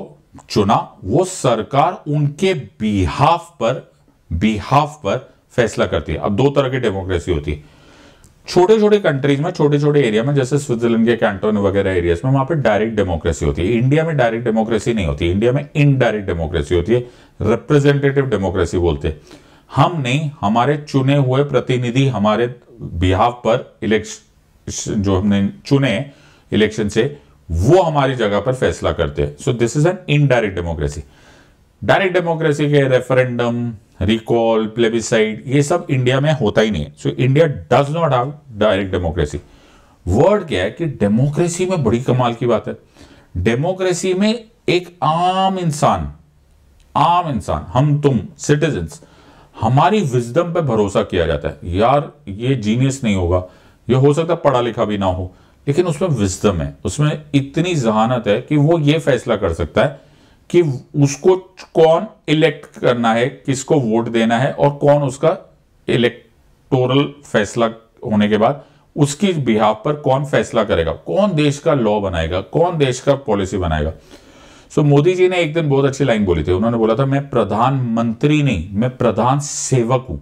चुना वो सरकार उनके बिहाफ पर बिहाफ पर फैसला करती है अब दो तरह की डेमोक्रेसी होती है छोटे छोटे कंट्रीज में छोटे छोटे एरिया में जैसे स्विट्जरलैंड के कैंटोन वगैरह एरियाज में वहां पर डायरेक्ट डेमोक्रेसी होती है इंडिया में डायरेक्ट डेमोक्रेसी नहीं होती इंडिया में इनडायरेक्ट डेमोक्रेसी होती है रिप्रेजेंटेटिव डेमोक्रेसी बोलते हम नहीं हमारे चुने हुए प्रतिनिधि हमारे बिहाव पर इलेक्शन जो हमने चुने इलेक्शन से वो हमारी जगह पर फैसला करते हैं so this is an indirect democracy direct democracy के रेफरेंडम रिकॉल प्लेबिसाइड ये सब इंडिया में होता ही नहीं है so India does not have direct democracy word क्या है कि डेमोक्रेसी में बड़ी कमाल की बात है डेमोक्रेसी में एक आम इंसान आम इंसान हम तुम सिटीजन हमारी विजडम पे भरोसा किया जाता है यार ये जीनियस नहीं होगा ये हो सकता है पढ़ा लिखा भी ना हो लेकिन उसमें विजडम है उसमें इतनी जहानत है कि वो ये फैसला कर सकता है कि उसको कौन इलेक्ट करना है किसको वोट देना है और कौन उसका इलेक्टोरल फैसला होने के बाद उसकी बिहाफ पर कौन फैसला करेगा कौन देश का लॉ बनाएगा कौन देश का पॉलिसी बनाएगा सो so, मोदी जी ने एक दिन बहुत अच्छी लाइन बोली थी उन्होंने बोला था मैं प्रधानमंत्री नहीं मैं प्रधान सेवक हूं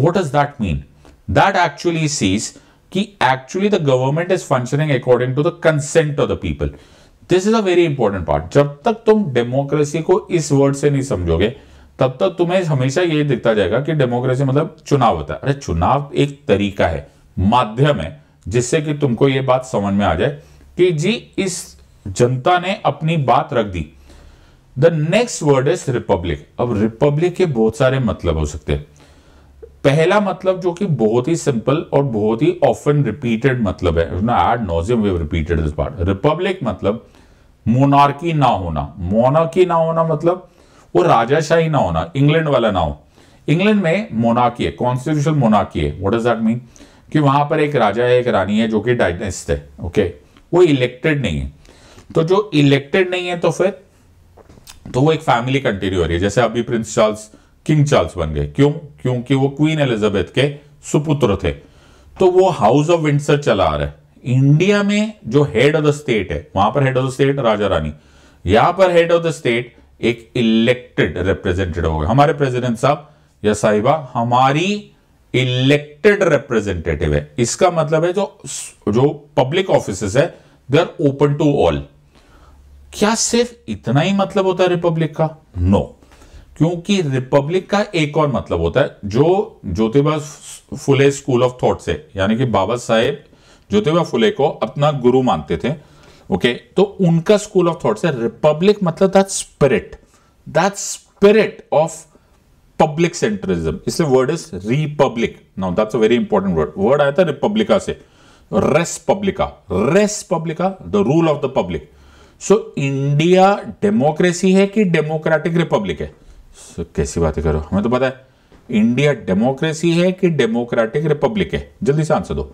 what does that mean that actually sees कि actually the government is functioning according to the consent of the people this is a very important part जब तक तुम डेमोक्रेसी को इस वर्ड से नहीं समझोगे तब तक तुम्हें हमेशा ये दिखता जाएगा कि डेमोक्रेसी मतलब चुनाव होता है अरे चुनाव एक तरीका है माध्यम है जिससे कि तुमको ये बात समझ में आ जाए कि जी इस जनता ने अपनी बात रख दी the next word is republic अब रिपब्लिक के बहुत सारे मतलब हो सकते हैं पहला मतलब जो कि बहुत ही सिंपल और बहुत ही ऑफन रिपीटेड मतलब है ना नोजियम रिपीटेड दिस पार्ट रिपब्लिक मतलब मोनार्की ना होना मोनार्की ना होना मतलब वो राजाशाही ना होना इंग्लैंड वाला ना हो इंग्लैंड में मोनाकी है कॉन्स्टिट्यूशन मोनाकी है व्हाट डज दैट मीन कि वहां पर एक राजा है एक रानी है जो कि डायनेस्ट है ओके वो इलेक्टेड नहीं है तो जो इलेक्टेड नहीं है तो फिर तो वो एक फैमिली कंटिन्यू हो रही है जैसे अभी प्रिंस चार्ल्स किंग चार्ल्स बन गए क्यों क्योंकि वो क्वीन एलिजाबेथ के सुपुत्र थे तो वो हाउस ऑफ विंडसर चला आ रहा है इंडिया में जो हेड ऑफ द स्टेट है वहां पर हेड ऑफ द स्टेट राजा रानी यहां पर हेड ऑफ द स्टेट एक इलेक्टेड रिप्रेजेंटेटिव होगा हमारे प्रेसिडेंट साहब या साहिबा हमारी इलेक्टेड रिप्रेजेंटेटिव है इसका मतलब है जो जो पब्लिक ऑफिस है they are open to all क्या सिर्फ इतना ही मतलब होता है रिपब्लिक का नो no. क्योंकि रिपब्लिक का एक और मतलब होता है जो Jyotiba Phule school of thought से यानी कि बाबा साहेब ज्योतिबा फुले को अपना गुरु मानते थे ओके तो उनका स्कूल ऑफ थॉट है रिपब्लिक मतलब that spirit that spirit of public centrism इसलिए word is republic now that's a very important word word आया था रिपब्लिका से रेस पब्लिका रेस पब्लिका the rule of the public so India democracy है कि डेमोक्रेटिक रिपब्लिक है so, कैसी बातें करो हमें तो पता है इंडिया डेमोक्रेसी है कि डेमोक्रेटिक रिपब्लिक है जल्दी से आंसर दो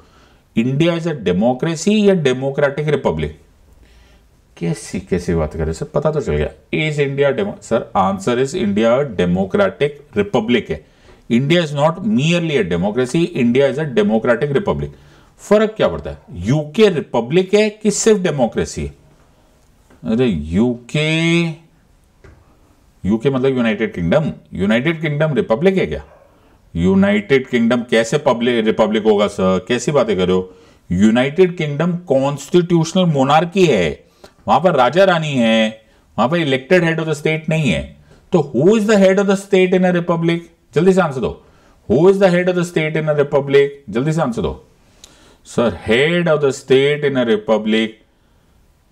इंडिया इज अ डेमोक्रेसी या डेमोक्रेटिक रिपब्लिक कैसी कैसी बात कर रहे सर पता तो चल गया is India sir answer is India democratic republic है India is not merely a democracy India is a democratic republic फर्क क्या पड़ता है यूके रिपब्लिक है कि सिर्फ डेमोक्रेसी है अरे यूके यूके मतलब United Kingdom United Kingdom republic है क्या यूनाइटेड किंगडम कैसे पब्लिक रिपब्लिक होगा सर कैसी बातें करो यूनाइटेड किंगडम कॉन्स्टिट्यूशनल मोनार्की है वहां पर राजा रानी है वहां पर elected head of the state नहीं है तो who is the head of the state in a republic जल्दी से आंसर दो who is the head of the state in a republic जल्दी से आंसर दो sir head of the state in a republic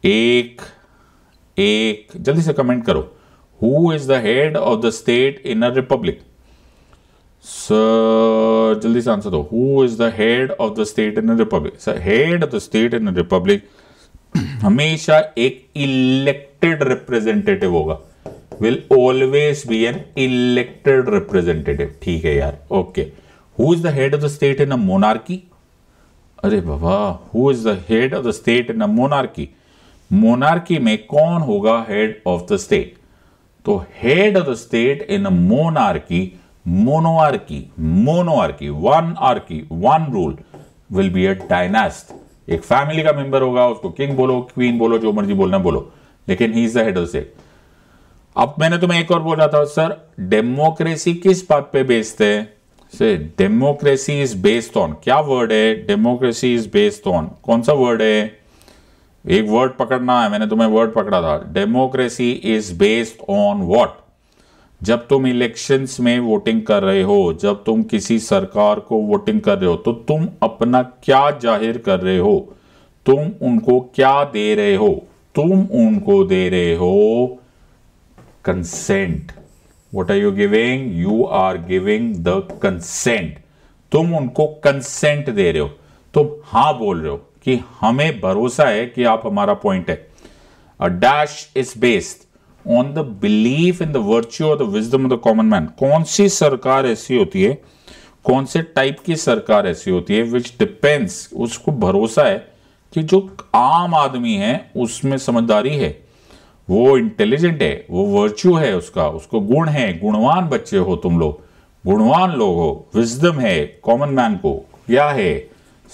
एक एक जल्दी से कमेंट करो who is the head of the state in a republic sir जल्दी से आंसर दो who is the head of the state in republic sir head of the state in republic हमेशा एक इलेक्टेड रिप्रेजेंटेटिव होगा will always be an elected representative ठीक है यार okay who is the head of the state in a monarchy अरे बाबा who is the head of the state in a monarchy monarchy में कौन होगा हेड ऑफ द स्टेट तो head of the state in a monarchy mono archy मोनोआर्की one archy one rule will be a dynast एक family का member होगा उसको king बोलो queen बोलो जो मर्जी बोलना बोलो लेकिन he is the head of से अब मैंने तुम्हें एक और बोला था सर डेमोक्रेसी किस बात पे बेस्ड है से डेमोक्रेसी इज बेस्ड ऑन क्या वर्ड है डेमोक्रेसी इज बेस्ड ऑन कौन सा वर्ड है एक वर्ड पकड़ना है मैंने तुम्हें वर्ड पकड़ा था democracy is based on what जब तुम इलेक्शंस में वोटिंग कर रहे हो जब तुम किसी सरकार को वोटिंग कर रहे हो तो तुम अपना क्या जाहिर कर रहे हो तुम उनको क्या दे रहे हो तुम उनको दे रहे हो consent what are you giving you are giving the consent तुम उनको कंसेंट दे रहे हो तुम तो हां बोल रहे हो कि हमें भरोसा है कि आप हमारा पॉइंट है a dash is based on the belief in the virtue और the wisdom of the common man कौन सी सरकार ऐसी होती है कौन से टाइप की सरकार ऐसी होती है विच डिपेंड्स उसको भरोसा है कि जो आम आदमी है उसमें समझदारी है वो इंटेलिजेंट है वो वर्च्यू है उसका उसको गुण है गुणवान बच्चे हो तुम लोग गुणवान लोग हो विजडम है कॉमन मैन को क्या है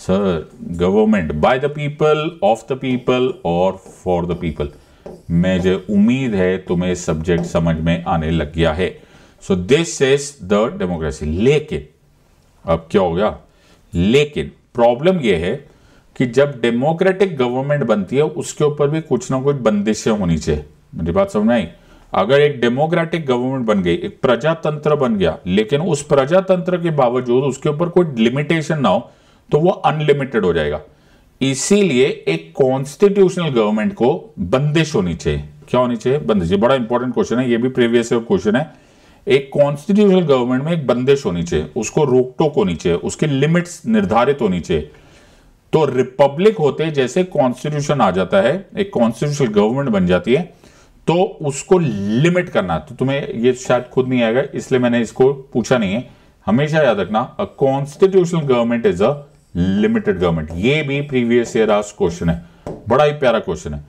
sir government by the people of the people और फॉर द पीपल जो उम्मीद है तुम्हें सब्जेक्ट समझ में आने लग गया है so this is the democracy लेकिन अब क्या हो गया लेकिन प्रॉब्लम यह है कि जब डेमोक्रेटिक गवर्नमेंट बनती है उसके ऊपर भी कुछ ना कुछ बंदिशें होनी चाहिए मेरी बात समझ में आई अगर एक डेमोक्रेटिक गवर्नमेंट बन गई एक प्रजातंत्र बन गया लेकिन उस प्रजातंत्र के बावजूद उसके ऊपर कोई लिमिटेशन ना हो तो वो अनलिमिटेड हो जाएगा इसीलिए एक कॉन्स्टिट्यूशनल गवर्नमेंट को बंदिश होनी चाहिए क्या होनी चाहिए बंदिश बड़ा इंपॉर्टेंट क्वेश्चन है ये भी प्रीवियस क्वेश्चन है एक कॉन्स्टिट्यूशनल गवर्नमेंट में एक बंदिश होनी चाहिए उसको रोक टोक होनी चाहिए उसके लिमिट्स निर्धारित होनी चाहिए तो रिपब्लिक होते जैसे कॉन्स्टिट्यूशन आ जाता है एक कॉन्स्टिट्यूशनल गवर्नमेंट बन जाती है तो उसको लिमिट करना तो तुम्हें ये शायद खुद नहीं आएगा इसलिए मैंने इसको पूछा नहीं है हमेशा याद रखना a constitutional government is a limited government ये भी प्रीवियस ईयर आज क्वेश्चन है बड़ा ही प्यारा क्वेश्चन है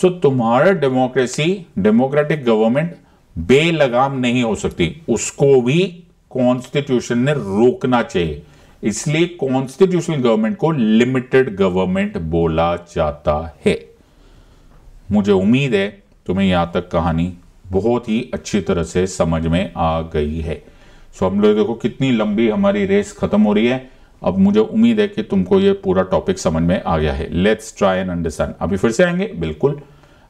सो so, तुम्हारा डेमोक्रेसी डेमोक्रेटिक गवर्नमेंट बेलगाम नहीं हो सकती उसको भी कॉन्स्टिट्यूशन ने रोकना चाहिए इसलिए कॉन्स्टिट्यूशनल गवर्नमेंट को लिमिटेड गवर्नमेंट बोला जाता है मुझे उम्मीद है तुम्हें यहां तक कहानी बहुत ही अच्छी तरह से समझ में आ गई है सो so, हम लोग देखो कितनी लंबी हमारी रेस खत्म हो रही है अब मुझे उम्मीद है कि तुमको ये पूरा टॉपिक समझ में आ गया है लेट्स ट्राई एंड अंडरस्टैंड अभी फिर से आएंगे बिल्कुल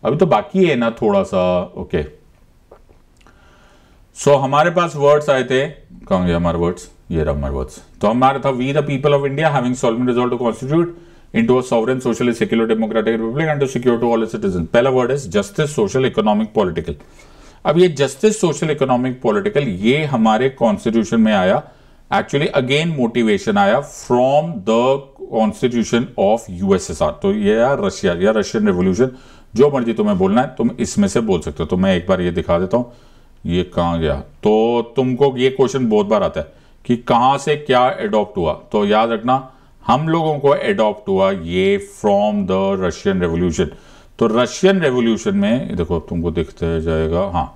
अभी तो बाकी है ना थोड़ा सा ओके सो so, हमारे पास वर्ड्स आए थे कहाँ गए हमारे वर्ड्स ये हमारे वर्ड्स तो हमारे था we the people of India having solving resolve to constitute into sovereign socialist secure democratic republic and to secure to all its पहला word is justice social economic political अब ये justice social economic political ये हमारे constitution में आया actually again motivation आया from the constitution of USSR तो ये या रशिया या रशियन रेवोल्यूशन जो मर्जी तुम्हें बोलना है तुम इसमें से बोल सकते हो तो मैं एक बार ये दिखा देता हूं ये कहाँ गया तो तुमको ये क्वेश्चन बहुत बार आता है कि कहां से क्या एडॉप्ट हुआ तो याद रखना हम लोगों को एडॉप्ट हुआ ये फ्रॉम द रशियन रेवोल्यूशन तो रशियन रेवोल्यूशन में देखो तुमको दिखता जाएगा हाँ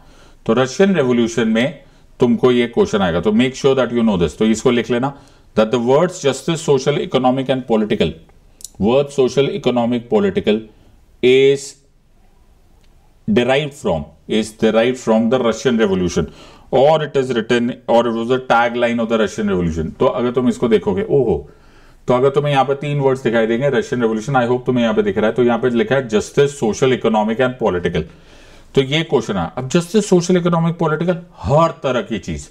तो रशियन रेवोल्यूशन में तुमको ये क्वेश्चन आएगा तो make sure that you know this तो इसको लिख लेना that the words justice social economic and political word social economic political is from is derive from the Russian revolution और इट इज रिटर्न और it was the tag line of the Russian revolution तो अगर तुम इसको देखोगे ओहो तो अगर तुम्हें यहां पर तीन वर्ड्स दिखाई देंगे रशियन रेवोल्यूशन आई होप तुम्हें यहां पर दिख रहा है तो यहाँ पे लिखा है justice social economic and political तो ये क्वेश्चन है अब जस्टिस सोशल इकोनॉमिक पॉलिटिकल हर तरह की चीज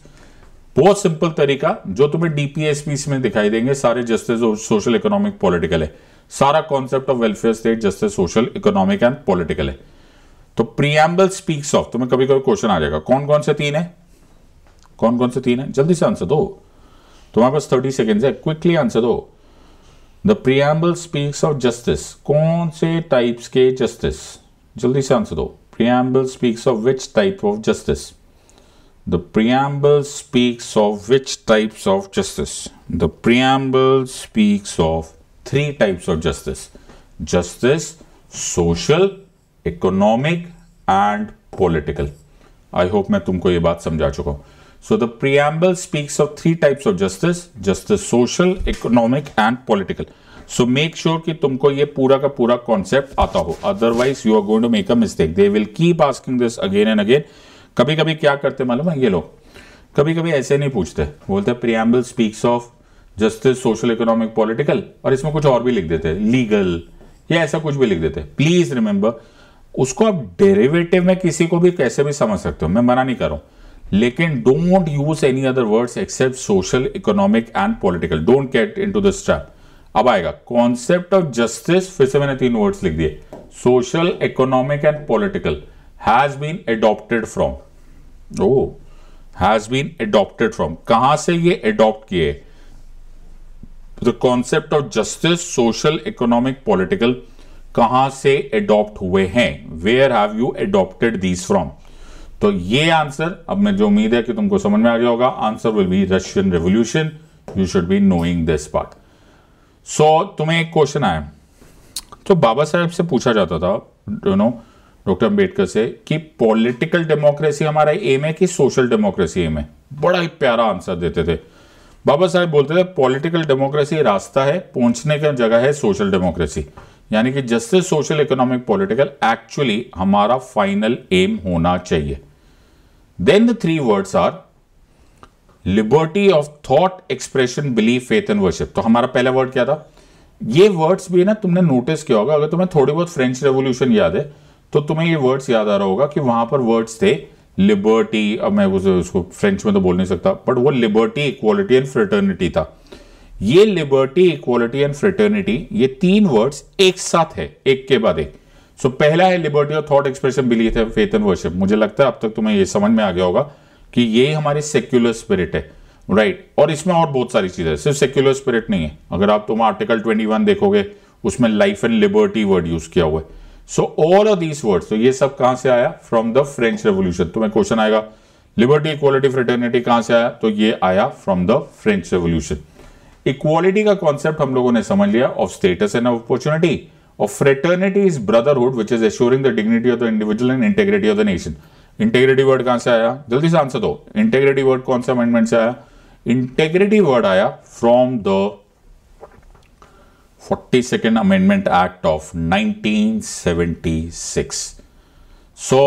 बहुत सिंपल तरीका जो तुम्हें डीपीएसपी में दिखाई देंगे सारे जस्टिस सोशल इकोनॉमिक पॉलिटिकल है सारा concept of welfare state justice social economic and political है तो प्रियम्बल स्पीक्स ऑफ तुम्हें कभी कभी क्वेश्चन आ जाएगा कौन कौन से तीन है कौन कौन से तीन है जल्दी से आंसर दो तुम्हारे पास थर्टी सेकेंड है क्विकली आंसर दो the preamble speaks of justice कौन से टाइप्स के जस्टिस जल्दी से आंसर दो Preamble speaks of which type of justice? The preamble speaks of which types of justice? The preamble speaks of three types of justice. Justice, social, economic and political. I hope I have ये this So the preamble speaks of three types of justice, justice social, economic and political. So make sure कि तुमको ये पूरा का पूरा concept आता हो otherwise you are going to make a mistake they will keep asking this again and again कभी कभी क्या करते मालूम है ये लोग कभी कभी ऐसे नहीं पूछते बोलते preamble speaks of justice social economic political और इसमें कुछ और भी लिख देते हैं लीगल या ऐसा कुछ भी लिख देते हैं प्लीज रिमेंबर उसको आप डेरिवेटिव में किसी को भी कैसे भी समझ सकते हो मैं मना नहीं कर रहा हूं लेकिन don't use any other words except social economic and political don't get into this trap अब आएगा कॉन्सेप्ट ऑफ जस्टिस फिर से मैंने तीन वर्ड्स लिख दिए social economic and political has been adopted from oh has been adopted from कहां से ये एडॉप्ट किए the concept of justice social economic political कहां से एडॉप्ट हुए हैं where have you adopted these from तो ये आंसर अब मैं जो उम्मीद है कि तुमको समझ में आ गया होगा answer will be Russian revolution you should be knowing this part so so, तुम्हें एक क्वेश्चन आया तो बाबा साहेब से पूछा जाता था यू नो डॉक्टर अम्बेडकर से कि पॉलिटिकल डेमोक्रेसी हमारा एम है कि सोशल डेमोक्रेसी एम है बड़ा ही प्यारा आंसर देते थे बाबा साहेब बोलते थे पॉलिटिकल डेमोक्रेसी रास्ता है पहुंचने का जगह है सोशल डेमोक्रेसी यानी कि justice social economic political actually हमारा फाइनल एम होना चाहिए then the three words are liberty of thought expression belief faith and worship तो हमारा पहला वर्ड क्या था ये वर्ड्स भी ना तुमने नोटिस किया होगा अगर तुम्हें थोड़ी बहुत फ्रेंच रेवोल्यूशन याद है तो तुम्हें ये वर्ड्स याद आ रहा होगा कि वहां पर वर्ड्स थे लिबर्टी अब मैं उसे उसको फ्रेंच में तो बोल नहीं सकता बट वो लिबर्टी इक्वालिटी एंड फ्रेटर्निटी था ये लिबर्टी इक्वालिटी एंड फ्रेटर्निटी ये तीन वर्ड्स एक साथ है एक के बाद एक सो so, पहला है लिबर्टी और थॉट एक्सप्रेशन बिलीफ है फेथ एंड वर्शिप मुझे लगता है अब तक तुम्हें ये समझ में आ गया होगा कि ये हमारी सेक्युलर स्पिरिट है राइट right. और इसमें और बहुत सारी चीज़ें सिर्फ सेक्युलर स्पिरिट नहीं है अगर आप तुम आर्टिकल 21 देखोगे उसमें life and liberty word use किया हुआ है so all of these words तो ये सब कहां से आया फ्रॉम द फ्रेंच रेवोल्यूशन तुम्हें क्वेश्चन आएगा लिबर्टी इक्वालिटी फ्रेटर्निटी कहां से आया तो ये आया from the French revolution equality का कॉन्सेप्ट हम लोगों ने समझ लिया ऑफ स्टेटस एंड अपॉर्चुनिटी और fraternity is brotherhood which is assuring the dignity of the individual and integrity of the nation integrity word कहां से आया जल्दी से आंसर दो इंटेग्रिटी वर्ड कौन से अमेंडमेंट से आया इंटेग्रिटी वर्ड आया from the forty second amendment act of 1976 so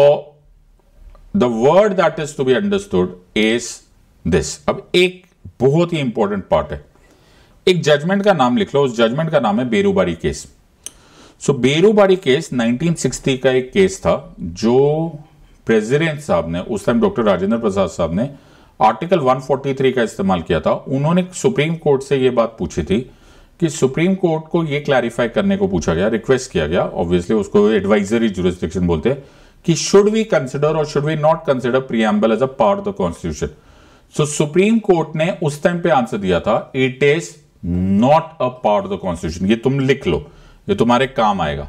the word that is to be understood is this अब एक बहुत ही इंपॉर्टेंट पार्ट है एक जजमेंट का नाम लिख लो उस जजमेंट का नाम है Berubari case so so, Berubari case 1960 का एक केस था जो प्रेसिडेंट साहब ने उस टाइम डॉक्टर राजेंद्र प्रसाद साहब ने आर्टिकल 143 का इस्तेमाल किया था उन्होंने सुप्रीम कोर्ट से यह बात पूछी थी कि सुप्रीम कोर्ट को यह क्लैरिफाई करने को पूछा गया रिक्वेस्ट किया गया ऑब्वियसली उसको एडवाइजरी जुरिस्टिक्शन बोलते हैं कि शुड वी कंसिडर और should we not consider preamble as a part of the constitution so supreme court ने उस टाइम पे आंसर दिया था it is not a part of the constitution ये तुम लिख लो ये तुम्हारे काम आएगा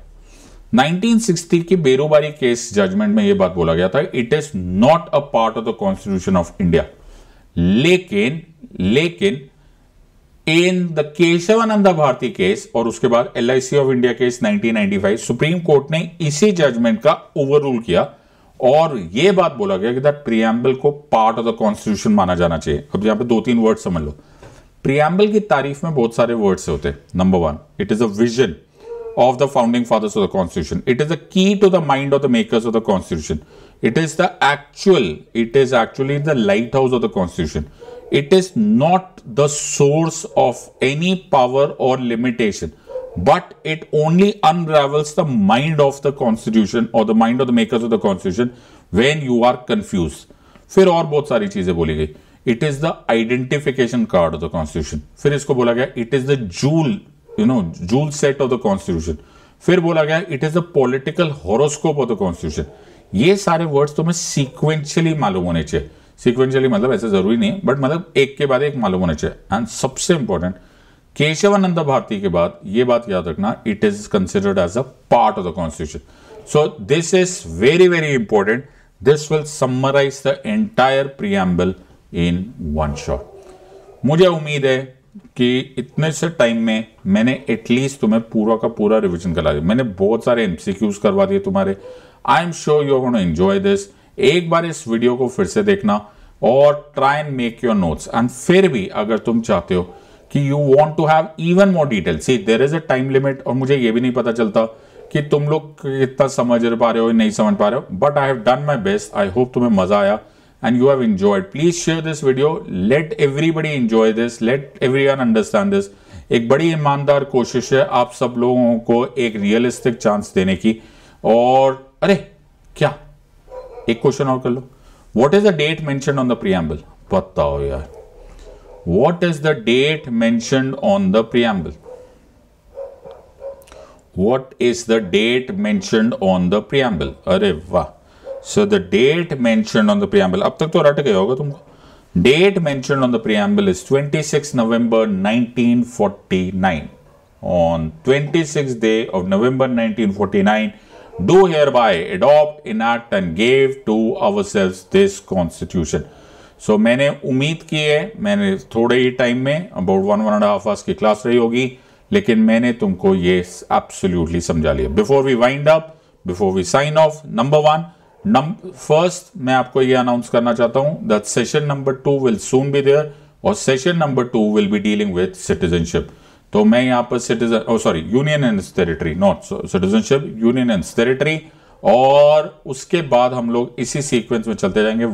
1960 की बेरोबारी केस जजमेंट में यह बात बोला गया था it is not a part of the constitution of India लेकिन लेकिन in the Kesavananda Bharati case और उसके बाद L of India case 1995 supreme court ने इसी जजमेंट का ओवर रूल किया और यह बात बोला गया कि दैट प्रियम्बल को पार्ट ऑफ द कॉन्स्टिट्यूशन माना जाना चाहिए अब यहां पे दो तीन वर्ड समझ लो प्रियम्बल की तारीफ में बहुत सारे वर्ड्स होते हैं number one it is a vision of the founding fathers of the constitution it is the key to the mind of the makers of the constitution it is the actual it is actually the lighthouse of the constitution it is not the source of any power or limitation but it only unravels the mind of the constitution or the mind of the makers of the constitution when you are confused फिर और बहुत सारी चीजें बोली गई it is the identification card of the constitution फिर इसको बोला गया it is the jewel you know jewel set of the constitution फिर बोला गया it is the political horoscope of the constitution ये सारे वर्ड्स तुम्हें सीक्वेंशियली मालूम होने चाहिए सीक्वेंशियली मतलब ऐसा जरूरी नहीं बट मतलब एक के बाद एक मालूम होने चाहिए एंड सबसे इंपॉर्टेंट केशवानंद भारती के बाद ये बात याद रखना it is considered as a part of the constitution so this is very very important this will summarise the entire preamble in one shot मुझे उम्मीद है कि इतने से टाइम में मैंने एटलीस्ट तुम्हें पूरा का पूरा रिविजन करा दिया मैंने बहुत सारे एमसीक्यूज करवा दिए तुम्हारे I am sure you gonna enjoy this एक बार इस वीडियो को फिर से देखना और try and make your notes एंड फिर भी अगर तुम चाहते हो कि you want to have even more detail see there is a time limit और मुझे ये भी नहीं पता चलता कि तुम लोग कितना समझ पा रहे हो नहीं समझ पा रहे हो but I have done my best I hope तुम्हें मजा आया and you have enjoyed. Please share this video. Let everybody enjoy this. Let everyone understand this. एक बड़ी ईमानदार कोशिश है आप सब लोगों को एक रियलिस्टिक चांस देने की और अरे क्या एक क्वेश्चन और कर लो what is the date mention on the preamble बताओ यार what is the date mention on the preamble what is the date mention on the preamble अरे वाह so the date mention on the preamble अब तक तो रट गया होगा तुमको date mention on the preamble is 26 November 1949 on 26th day of November 1949 do do hereby adopt, enact and give to ourselves this constitution so मैंने उम्मीद की है मैंने थोड़े ही टाइम में about one one and half hours की class रही होगी लेकिन मैंने तुमको ये एब्सोल्युटली समझा लिया before we wind up before we sign off number one first मैं आपको ये अनाउंस करना चाहता हूं that session number two will soon be there और session number two will be dealing with citizenship तो मैं यहां पर citizen sorry union and territory not citizenship union and territory और उसके बाद हम लोग इसी सीक्वेंस में चलते जाएंगे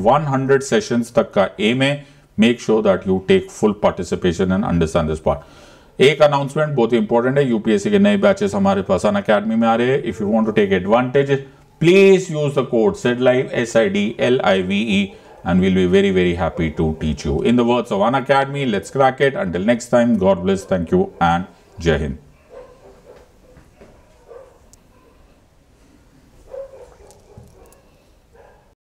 100 सेशंस तक का एम है make sure that you take full participation and understand this part एक अनाउंसमेंट बहुत ही इंपॉर्टेंट है यूपीएससी के नए बैचेस हमारे पास अन अकेडमी में आ रहे हैं if you want to take advantage please use the code SIDLIVE, S-I-D-L-I-V-E and we'll be very, very happy to teach you. In the words of One Academy, let's crack it. Until next time, God bless, thank you and Jai Hind.